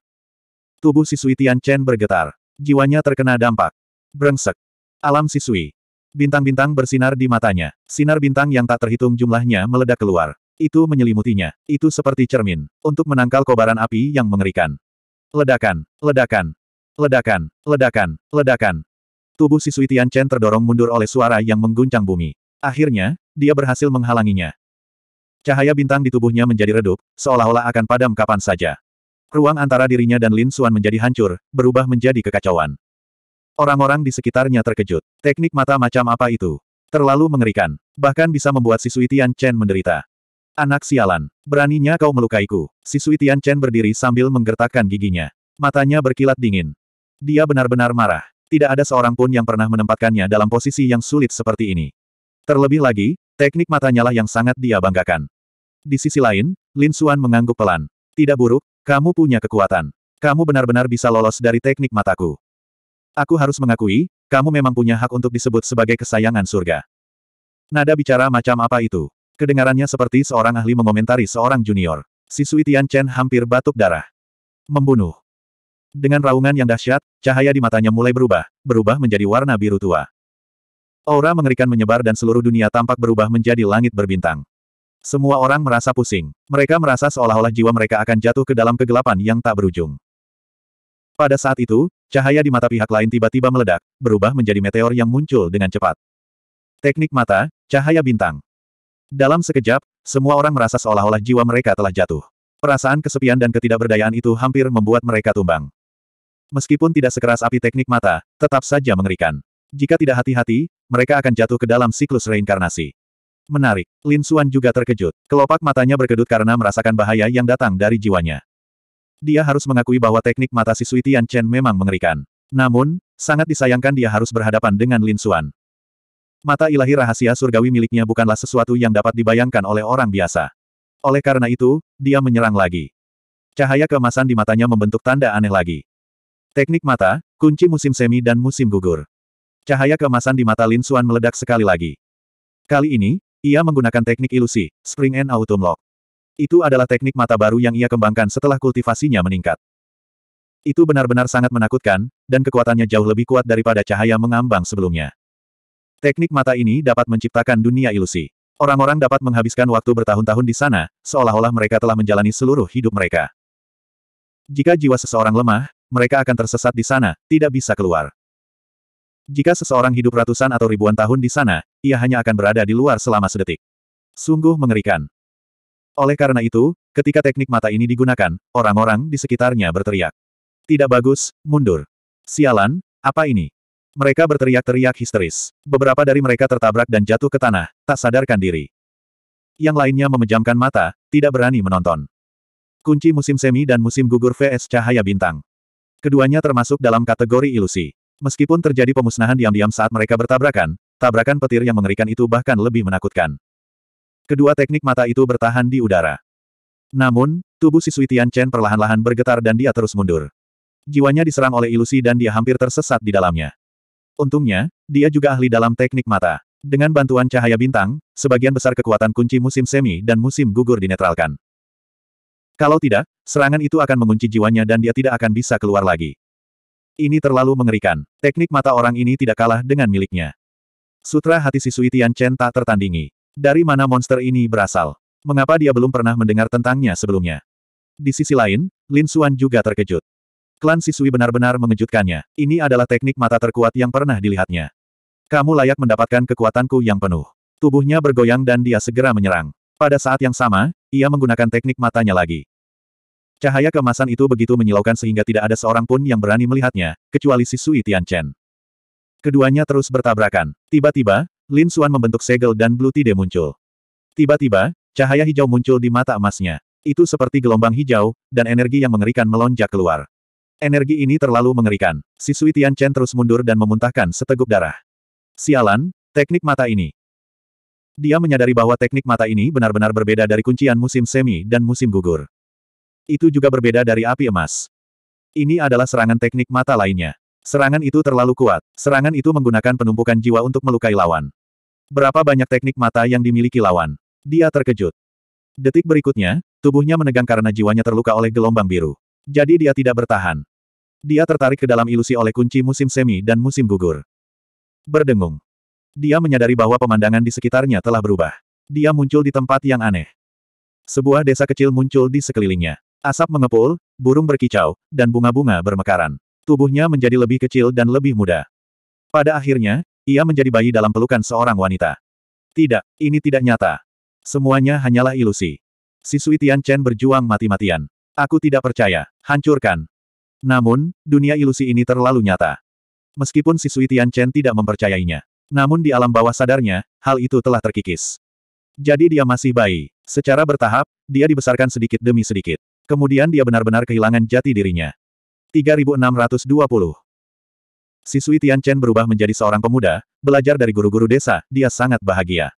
Tubuh si Sui Chen bergetar. Jiwanya terkena dampak. Brengsek. Alam si Sui. Bintang-bintang bersinar di matanya. Sinar bintang yang tak terhitung jumlahnya meledak keluar. Itu menyelimutinya. Itu seperti cermin. Untuk menangkal kobaran api yang mengerikan. Ledakan, ledakan, ledakan, ledakan, ledakan. Tubuh si Suitian Chen terdorong mundur oleh suara yang mengguncang bumi. Akhirnya, dia berhasil menghalanginya. Cahaya bintang di tubuhnya menjadi redup, seolah-olah akan padam kapan saja. Ruang antara dirinya dan Lin Suan menjadi hancur, berubah menjadi kekacauan. Orang-orang di sekitarnya terkejut. Teknik mata macam apa itu? Terlalu mengerikan. Bahkan bisa membuat si Suitian Chen menderita. Anak sialan. Beraninya kau melukaiku. Si Sui Tian Chen berdiri sambil menggertakkan giginya. Matanya berkilat dingin. Dia benar-benar marah. Tidak ada seorang pun yang pernah menempatkannya dalam posisi yang sulit seperti ini. Terlebih lagi, teknik matanya lah yang sangat dia banggakan. Di sisi lain, Lin Xuan mengangguk pelan. Tidak buruk, kamu punya kekuatan. Kamu benar-benar bisa lolos dari teknik mataku. Aku harus mengakui, kamu memang punya hak untuk disebut sebagai kesayangan surga. Nada bicara macam apa itu? Kedengarannya seperti seorang ahli mengomentari seorang junior. Si Sui Tian Chen hampir batuk darah. Membunuh. Dengan raungan yang dahsyat, cahaya di matanya mulai berubah, berubah menjadi warna biru tua. Aura mengerikan menyebar dan seluruh dunia tampak berubah menjadi langit berbintang. Semua orang merasa pusing. Mereka merasa seolah-olah jiwa mereka akan jatuh ke dalam kegelapan yang tak berujung. Pada saat itu, cahaya di mata pihak lain tiba-tiba meledak, berubah menjadi meteor yang muncul dengan cepat. Teknik mata, cahaya bintang. Dalam sekejap, semua orang merasa seolah-olah jiwa mereka telah jatuh. Perasaan kesepian dan ketidakberdayaan itu hampir membuat mereka tumbang. Meskipun tidak sekeras api teknik mata, tetap saja mengerikan. Jika tidak hati-hati, mereka akan jatuh ke dalam siklus reinkarnasi. Menarik, Lin Suan juga terkejut. Kelopak matanya berkedut karena merasakan bahaya yang datang dari jiwanya. Dia harus mengakui bahwa teknik mata si Sui Tian Chen memang mengerikan. Namun, sangat disayangkan dia harus berhadapan dengan Lin Suan. Mata ilahi rahasia surgawi miliknya bukanlah sesuatu yang dapat dibayangkan oleh orang biasa. Oleh karena itu, dia menyerang lagi. Cahaya kemasan di matanya membentuk tanda aneh lagi. Teknik mata, kunci musim semi dan musim gugur. Cahaya kemasan di mata Lin Xuan meledak sekali lagi. Kali ini, ia menggunakan teknik ilusi, Spring and Autumn Lock. Itu adalah teknik mata baru yang ia kembangkan setelah kultivasinya meningkat. Itu benar-benar sangat menakutkan, dan kekuatannya jauh lebih kuat daripada cahaya mengambang sebelumnya. Teknik mata ini dapat menciptakan dunia ilusi. Orang-orang dapat menghabiskan waktu bertahun-tahun di sana, seolah-olah mereka telah menjalani seluruh hidup mereka. Jika jiwa seseorang lemah, mereka akan tersesat di sana, tidak bisa keluar. Jika seseorang hidup ratusan atau ribuan tahun di sana, ia hanya akan berada di luar selama sedetik. Sungguh mengerikan. Oleh karena itu, ketika teknik mata ini digunakan, orang-orang di sekitarnya berteriak. Tidak bagus, mundur. Sialan, apa ini? Mereka berteriak-teriak histeris. Beberapa dari mereka tertabrak dan jatuh ke tanah, tak sadarkan diri. Yang lainnya memejamkan mata, tidak berani menonton. Kunci musim semi dan musim gugur VS Cahaya Bintang. Keduanya termasuk dalam kategori ilusi. Meskipun terjadi pemusnahan diam-diam saat mereka bertabrakan, tabrakan petir yang mengerikan itu bahkan lebih menakutkan. Kedua teknik mata itu bertahan di udara. Namun, tubuh Si Tian Chen perlahan-lahan bergetar dan dia terus mundur. Jiwanya diserang oleh ilusi dan dia hampir tersesat di dalamnya. Untungnya, dia juga ahli dalam teknik mata. Dengan bantuan cahaya bintang, sebagian besar kekuatan kunci musim semi dan musim gugur dinetralkan. Kalau tidak, serangan itu akan mengunci jiwanya dan dia tidak akan bisa keluar lagi. Ini terlalu mengerikan. Teknik mata orang ini tidak kalah dengan miliknya. Sutra hati siswi Tian Chen tak tertandingi. Dari mana monster ini berasal? Mengapa dia belum pernah mendengar tentangnya sebelumnya? Di sisi lain, Lin Xuan juga terkejut. Klan Sisui benar-benar mengejutkannya. Ini adalah teknik mata terkuat yang pernah dilihatnya. Kamu layak mendapatkan kekuatanku yang penuh. Tubuhnya bergoyang dan dia segera menyerang. Pada saat yang sama, ia menggunakan teknik matanya lagi. Cahaya kemasan itu begitu menyilaukan sehingga tidak ada seorang pun yang berani melihatnya, kecuali Sisui Tianchen. Keduanya terus bertabrakan. Tiba-tiba, Lin Xuan membentuk segel dan Blue Tide muncul. Tiba-tiba, cahaya hijau muncul di mata emasnya. Itu seperti gelombang hijau, dan energi yang mengerikan melonjak keluar. Energi ini terlalu mengerikan. Si Sui Tian Chen terus mundur dan memuntahkan seteguk darah. Sialan, teknik mata ini. Dia menyadari bahwa teknik mata ini benar-benar berbeda dari kuncian musim semi dan musim gugur. Itu juga berbeda dari api emas. Ini adalah serangan teknik mata lainnya. Serangan itu terlalu kuat. Serangan itu menggunakan penumpukan jiwa untuk melukai lawan. Berapa banyak teknik mata yang dimiliki lawan? Dia terkejut. Detik berikutnya, tubuhnya menegang karena jiwanya terluka oleh gelombang biru. Jadi dia tidak bertahan. Dia tertarik ke dalam ilusi oleh kunci musim semi dan musim gugur. Berdengung. Dia menyadari bahwa pemandangan di sekitarnya telah berubah. Dia muncul di tempat yang aneh. Sebuah desa kecil muncul di sekelilingnya. Asap mengepul, burung berkicau, dan bunga-bunga bermekaran. Tubuhnya menjadi lebih kecil dan lebih muda. Pada akhirnya, ia menjadi bayi dalam pelukan seorang wanita. Tidak, ini tidak nyata. Semuanya hanyalah ilusi. Si Sui Tian Chen berjuang mati-matian. Aku tidak percaya. Hancurkan. Namun, dunia ilusi ini terlalu nyata. Meskipun si Sui Tian Chen tidak mempercayainya. Namun di alam bawah sadarnya, hal itu telah terkikis. Jadi dia masih bayi. Secara bertahap, dia dibesarkan sedikit demi sedikit. Kemudian dia benar-benar kehilangan jati dirinya. 3620 Si Sui Tian Chen berubah menjadi seorang pemuda, belajar dari guru-guru desa, dia sangat bahagia.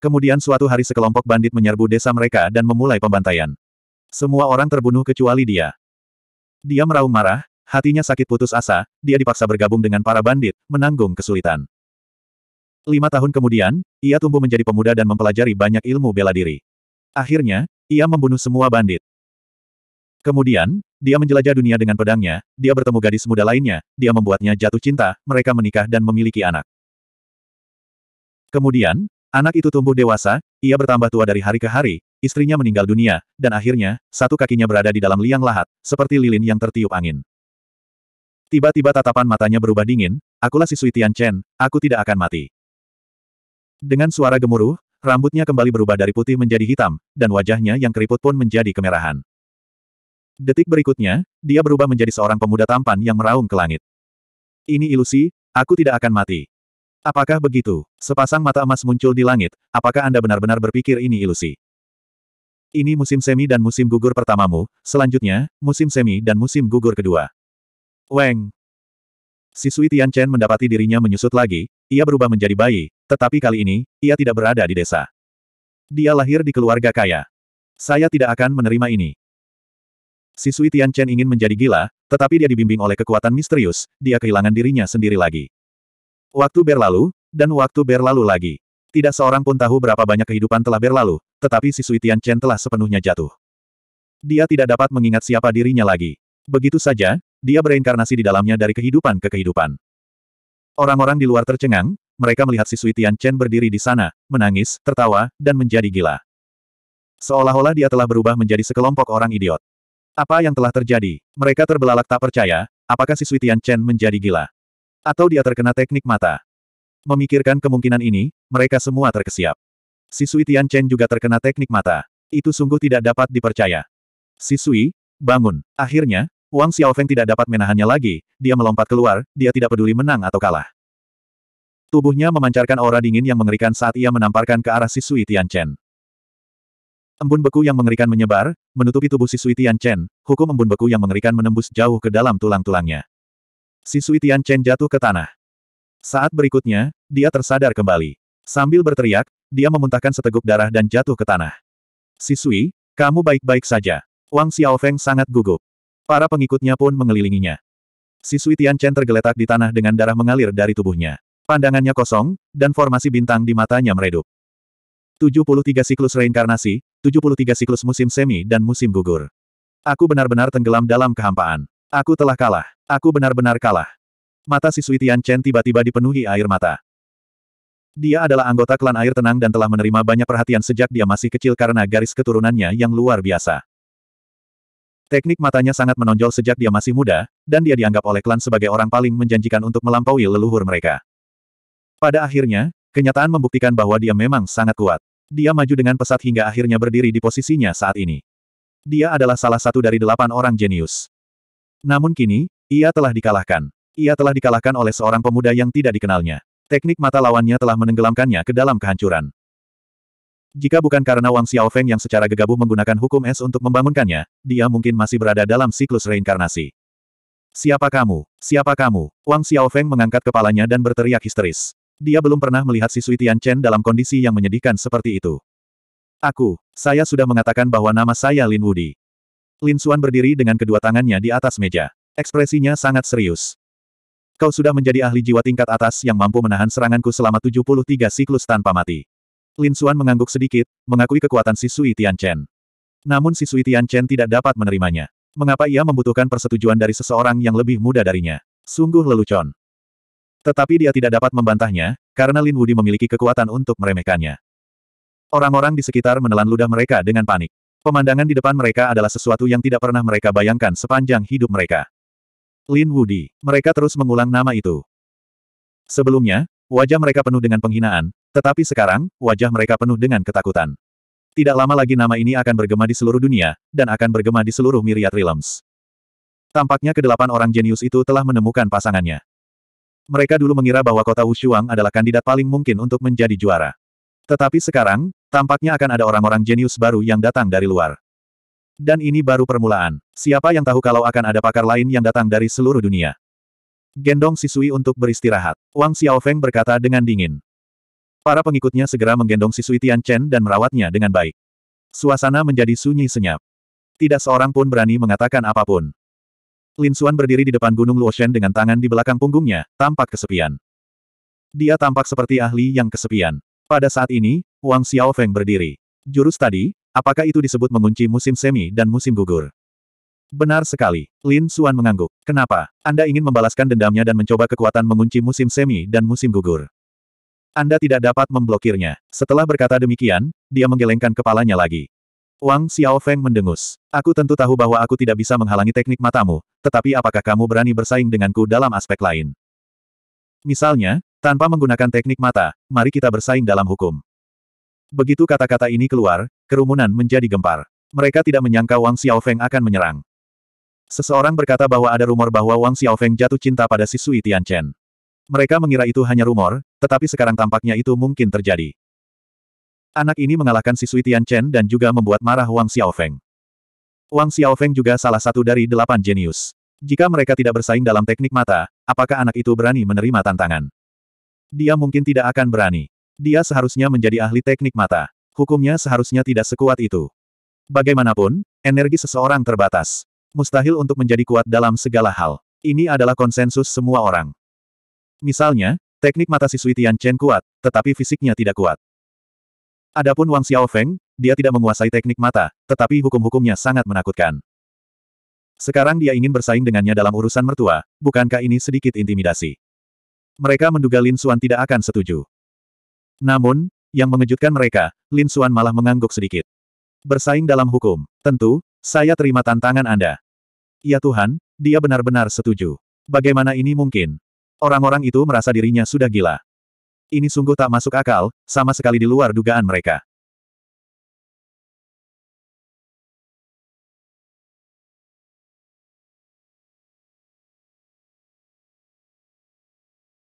Kemudian suatu hari sekelompok bandit menyerbu desa mereka dan memulai pembantaian. Semua orang terbunuh kecuali dia. Dia meraung marah, hatinya sakit putus asa, dia dipaksa bergabung dengan para bandit, menanggung kesulitan. Lima tahun kemudian, ia tumbuh menjadi pemuda dan mempelajari banyak ilmu bela diri. Akhirnya, ia membunuh semua bandit. Kemudian, dia menjelajah dunia dengan pedangnya, dia bertemu gadis muda lainnya, dia membuatnya jatuh cinta, mereka menikah dan memiliki anak. Kemudian, Anak itu tumbuh dewasa, ia bertambah tua dari hari ke hari, istrinya meninggal dunia, dan akhirnya, satu kakinya berada di dalam liang lahat, seperti lilin yang tertiup angin. Tiba-tiba tatapan matanya berubah dingin, akulah si Sui Tian Chen, aku tidak akan mati. Dengan suara gemuruh, rambutnya kembali berubah dari putih menjadi hitam, dan wajahnya yang keriput pun menjadi kemerahan. Detik berikutnya, dia berubah menjadi seorang pemuda tampan yang meraung ke langit. Ini ilusi, aku tidak akan mati. Apakah begitu? Sepasang mata emas muncul di langit, apakah Anda benar-benar berpikir ini ilusi? Ini musim semi dan musim gugur pertamamu, selanjutnya, musim semi dan musim gugur kedua. Weng! Siswi Tian Chen mendapati dirinya menyusut lagi, ia berubah menjadi bayi, tetapi kali ini, ia tidak berada di desa. Dia lahir di keluarga kaya. Saya tidak akan menerima ini. Siswi Tian Chen ingin menjadi gila, tetapi dia dibimbing oleh kekuatan misterius, dia kehilangan dirinya sendiri lagi. Waktu berlalu, dan waktu berlalu lagi. Tidak seorang pun tahu berapa banyak kehidupan telah berlalu, tetapi si Sui Tian Chen telah sepenuhnya jatuh. Dia tidak dapat mengingat siapa dirinya lagi. Begitu saja, dia bereinkarnasi di dalamnya dari kehidupan ke kehidupan. Orang-orang di luar tercengang, mereka melihat si Sui Tian Chen berdiri di sana, menangis, tertawa, dan menjadi gila. Seolah-olah dia telah berubah menjadi sekelompok orang idiot. Apa yang telah terjadi? Mereka terbelalak tak percaya, apakah si Sui Tian Chen menjadi gila? atau dia terkena teknik mata. Memikirkan kemungkinan ini, mereka semua terkesiap. Si Sui Tian Chen juga terkena teknik mata. Itu sungguh tidak dapat dipercaya. Si Sui, bangun. Akhirnya, Wang Xiaofeng tidak dapat menahannya lagi, dia melompat keluar, dia tidak peduli menang atau kalah. Tubuhnya memancarkan aura dingin yang mengerikan saat ia menamparkan ke arah si Sui Tian Chen. Embun beku yang mengerikan menyebar, menutupi tubuh si Sui Tian Chen, hukum embun beku yang mengerikan menembus jauh ke dalam tulang-tulangnya si Sui Tian Chen jatuh ke tanah. Saat berikutnya, dia tersadar kembali. Sambil berteriak, dia memuntahkan seteguk darah dan jatuh ke tanah. Si Sui, kamu baik-baik saja. Wang Xiao Feng sangat gugup. Para pengikutnya pun mengelilinginya. Si Sui Tian Chen tergeletak di tanah dengan darah mengalir dari tubuhnya. Pandangannya kosong, dan formasi bintang di matanya meredup. 73 siklus reinkarnasi, 73 siklus musim semi dan musim gugur. Aku benar-benar tenggelam dalam kehampaan. Aku telah kalah. Aku benar-benar kalah. Mata siswi Tian Chen tiba-tiba dipenuhi air mata. Dia adalah anggota klan air tenang dan telah menerima banyak perhatian sejak dia masih kecil karena garis keturunannya yang luar biasa. Teknik matanya sangat menonjol sejak dia masih muda, dan dia dianggap oleh klan sebagai orang paling menjanjikan untuk melampaui leluhur mereka. Pada akhirnya, kenyataan membuktikan bahwa dia memang sangat kuat. Dia maju dengan pesat hingga akhirnya berdiri di posisinya saat ini. Dia adalah salah satu dari delapan orang jenius. Namun kini, ia telah dikalahkan. Ia telah dikalahkan oleh seorang pemuda yang tidak dikenalnya. Teknik mata lawannya telah menenggelamkannya ke dalam kehancuran. Jika bukan karena Wang Xiaofeng yang secara gegabah menggunakan hukum es untuk membangunkannya, dia mungkin masih berada dalam siklus reinkarnasi. Siapa kamu? Siapa kamu? Wang Xiaofeng mengangkat kepalanya dan berteriak histeris. Dia belum pernah melihat si Sui Tian Chen dalam kondisi yang menyedihkan seperti itu. Aku, saya sudah mengatakan bahwa nama saya Lin Wudi. Lin Suan berdiri dengan kedua tangannya di atas meja. Ekspresinya sangat serius. Kau sudah menjadi ahli jiwa tingkat atas yang mampu menahan seranganku selama 73 siklus tanpa mati. Lin Suan mengangguk sedikit, mengakui kekuatan Si Sui Tian Chen. Namun Si Sui Tian Chen tidak dapat menerimanya. Mengapa ia membutuhkan persetujuan dari seseorang yang lebih muda darinya? Sungguh lelucon. Tetapi dia tidak dapat membantahnya, karena Lin Wudi memiliki kekuatan untuk meremehkannya. Orang-orang di sekitar menelan ludah mereka dengan panik. Pemandangan di depan mereka adalah sesuatu yang tidak pernah mereka bayangkan sepanjang hidup mereka. Lin Wudi. Mereka terus mengulang nama itu. Sebelumnya, wajah mereka penuh dengan penghinaan, tetapi sekarang, wajah mereka penuh dengan ketakutan. Tidak lama lagi nama ini akan bergema di seluruh dunia, dan akan bergema di seluruh myriad realms. Tampaknya kedelapan orang jenius itu telah menemukan pasangannya. Mereka dulu mengira bahwa kota Wushuang adalah kandidat paling mungkin untuk menjadi juara. Tetapi sekarang, Tampaknya akan ada orang-orang jenius baru yang datang dari luar. Dan ini baru permulaan. Siapa yang tahu kalau akan ada pakar lain yang datang dari seluruh dunia? Gendong Sisui untuk beristirahat. Wang Xiaofeng berkata dengan dingin. Para pengikutnya segera menggendong Sisui Tian Chen dan merawatnya dengan baik. Suasana menjadi sunyi senyap. Tidak seorang pun berani mengatakan apapun. Lin Xuan berdiri di depan Gunung Luoshen dengan tangan di belakang punggungnya, tampak kesepian. Dia tampak seperti ahli yang kesepian. Pada saat ini, Wang Xiaofeng berdiri. Jurus tadi, apakah itu disebut mengunci musim semi dan musim gugur? Benar sekali. Lin Xuan mengangguk. Kenapa? Anda ingin membalaskan dendamnya dan mencoba kekuatan mengunci musim semi dan musim gugur. Anda tidak dapat memblokirnya. Setelah berkata demikian, dia menggelengkan kepalanya lagi. Wang Xiaofeng mendengus. Aku tentu tahu bahwa aku tidak bisa menghalangi teknik matamu, tetapi apakah kamu berani bersaing denganku dalam aspek lain? Misalnya, tanpa menggunakan teknik mata, mari kita bersaing dalam hukum. Begitu kata-kata ini keluar, kerumunan menjadi gempar. Mereka tidak menyangka Wang Xiaofeng akan menyerang. Seseorang berkata bahwa ada rumor bahwa Wang Xiaofeng jatuh cinta pada si Sui Tianchen. Mereka mengira itu hanya rumor, tetapi sekarang tampaknya itu mungkin terjadi. Anak ini mengalahkan si Sui Tianchen dan juga membuat marah Wang Xiaofeng. Wang Xiaofeng juga salah satu dari delapan jenius. Jika mereka tidak bersaing dalam teknik mata, apakah anak itu berani menerima tantangan? Dia mungkin tidak akan berani. Dia seharusnya menjadi ahli teknik mata. Hukumnya seharusnya tidak sekuat itu. Bagaimanapun, energi seseorang terbatas. Mustahil untuk menjadi kuat dalam segala hal. Ini adalah konsensus semua orang. Misalnya, teknik mata siswi Tian Chen kuat, tetapi fisiknya tidak kuat. Adapun Wang Xiaofeng, dia tidak menguasai teknik mata, tetapi hukum-hukumnya sangat menakutkan. Sekarang dia ingin bersaing dengannya dalam urusan mertua, bukankah ini sedikit intimidasi? Mereka menduga Lin Xuan tidak akan setuju. Namun, yang mengejutkan mereka, Lin Suan malah mengangguk sedikit. Bersaing dalam hukum. Tentu, saya terima tantangan Anda. Ya Tuhan, dia benar-benar setuju. Bagaimana ini mungkin? Orang-orang itu merasa dirinya sudah gila. Ini sungguh tak masuk akal, sama sekali di luar dugaan mereka.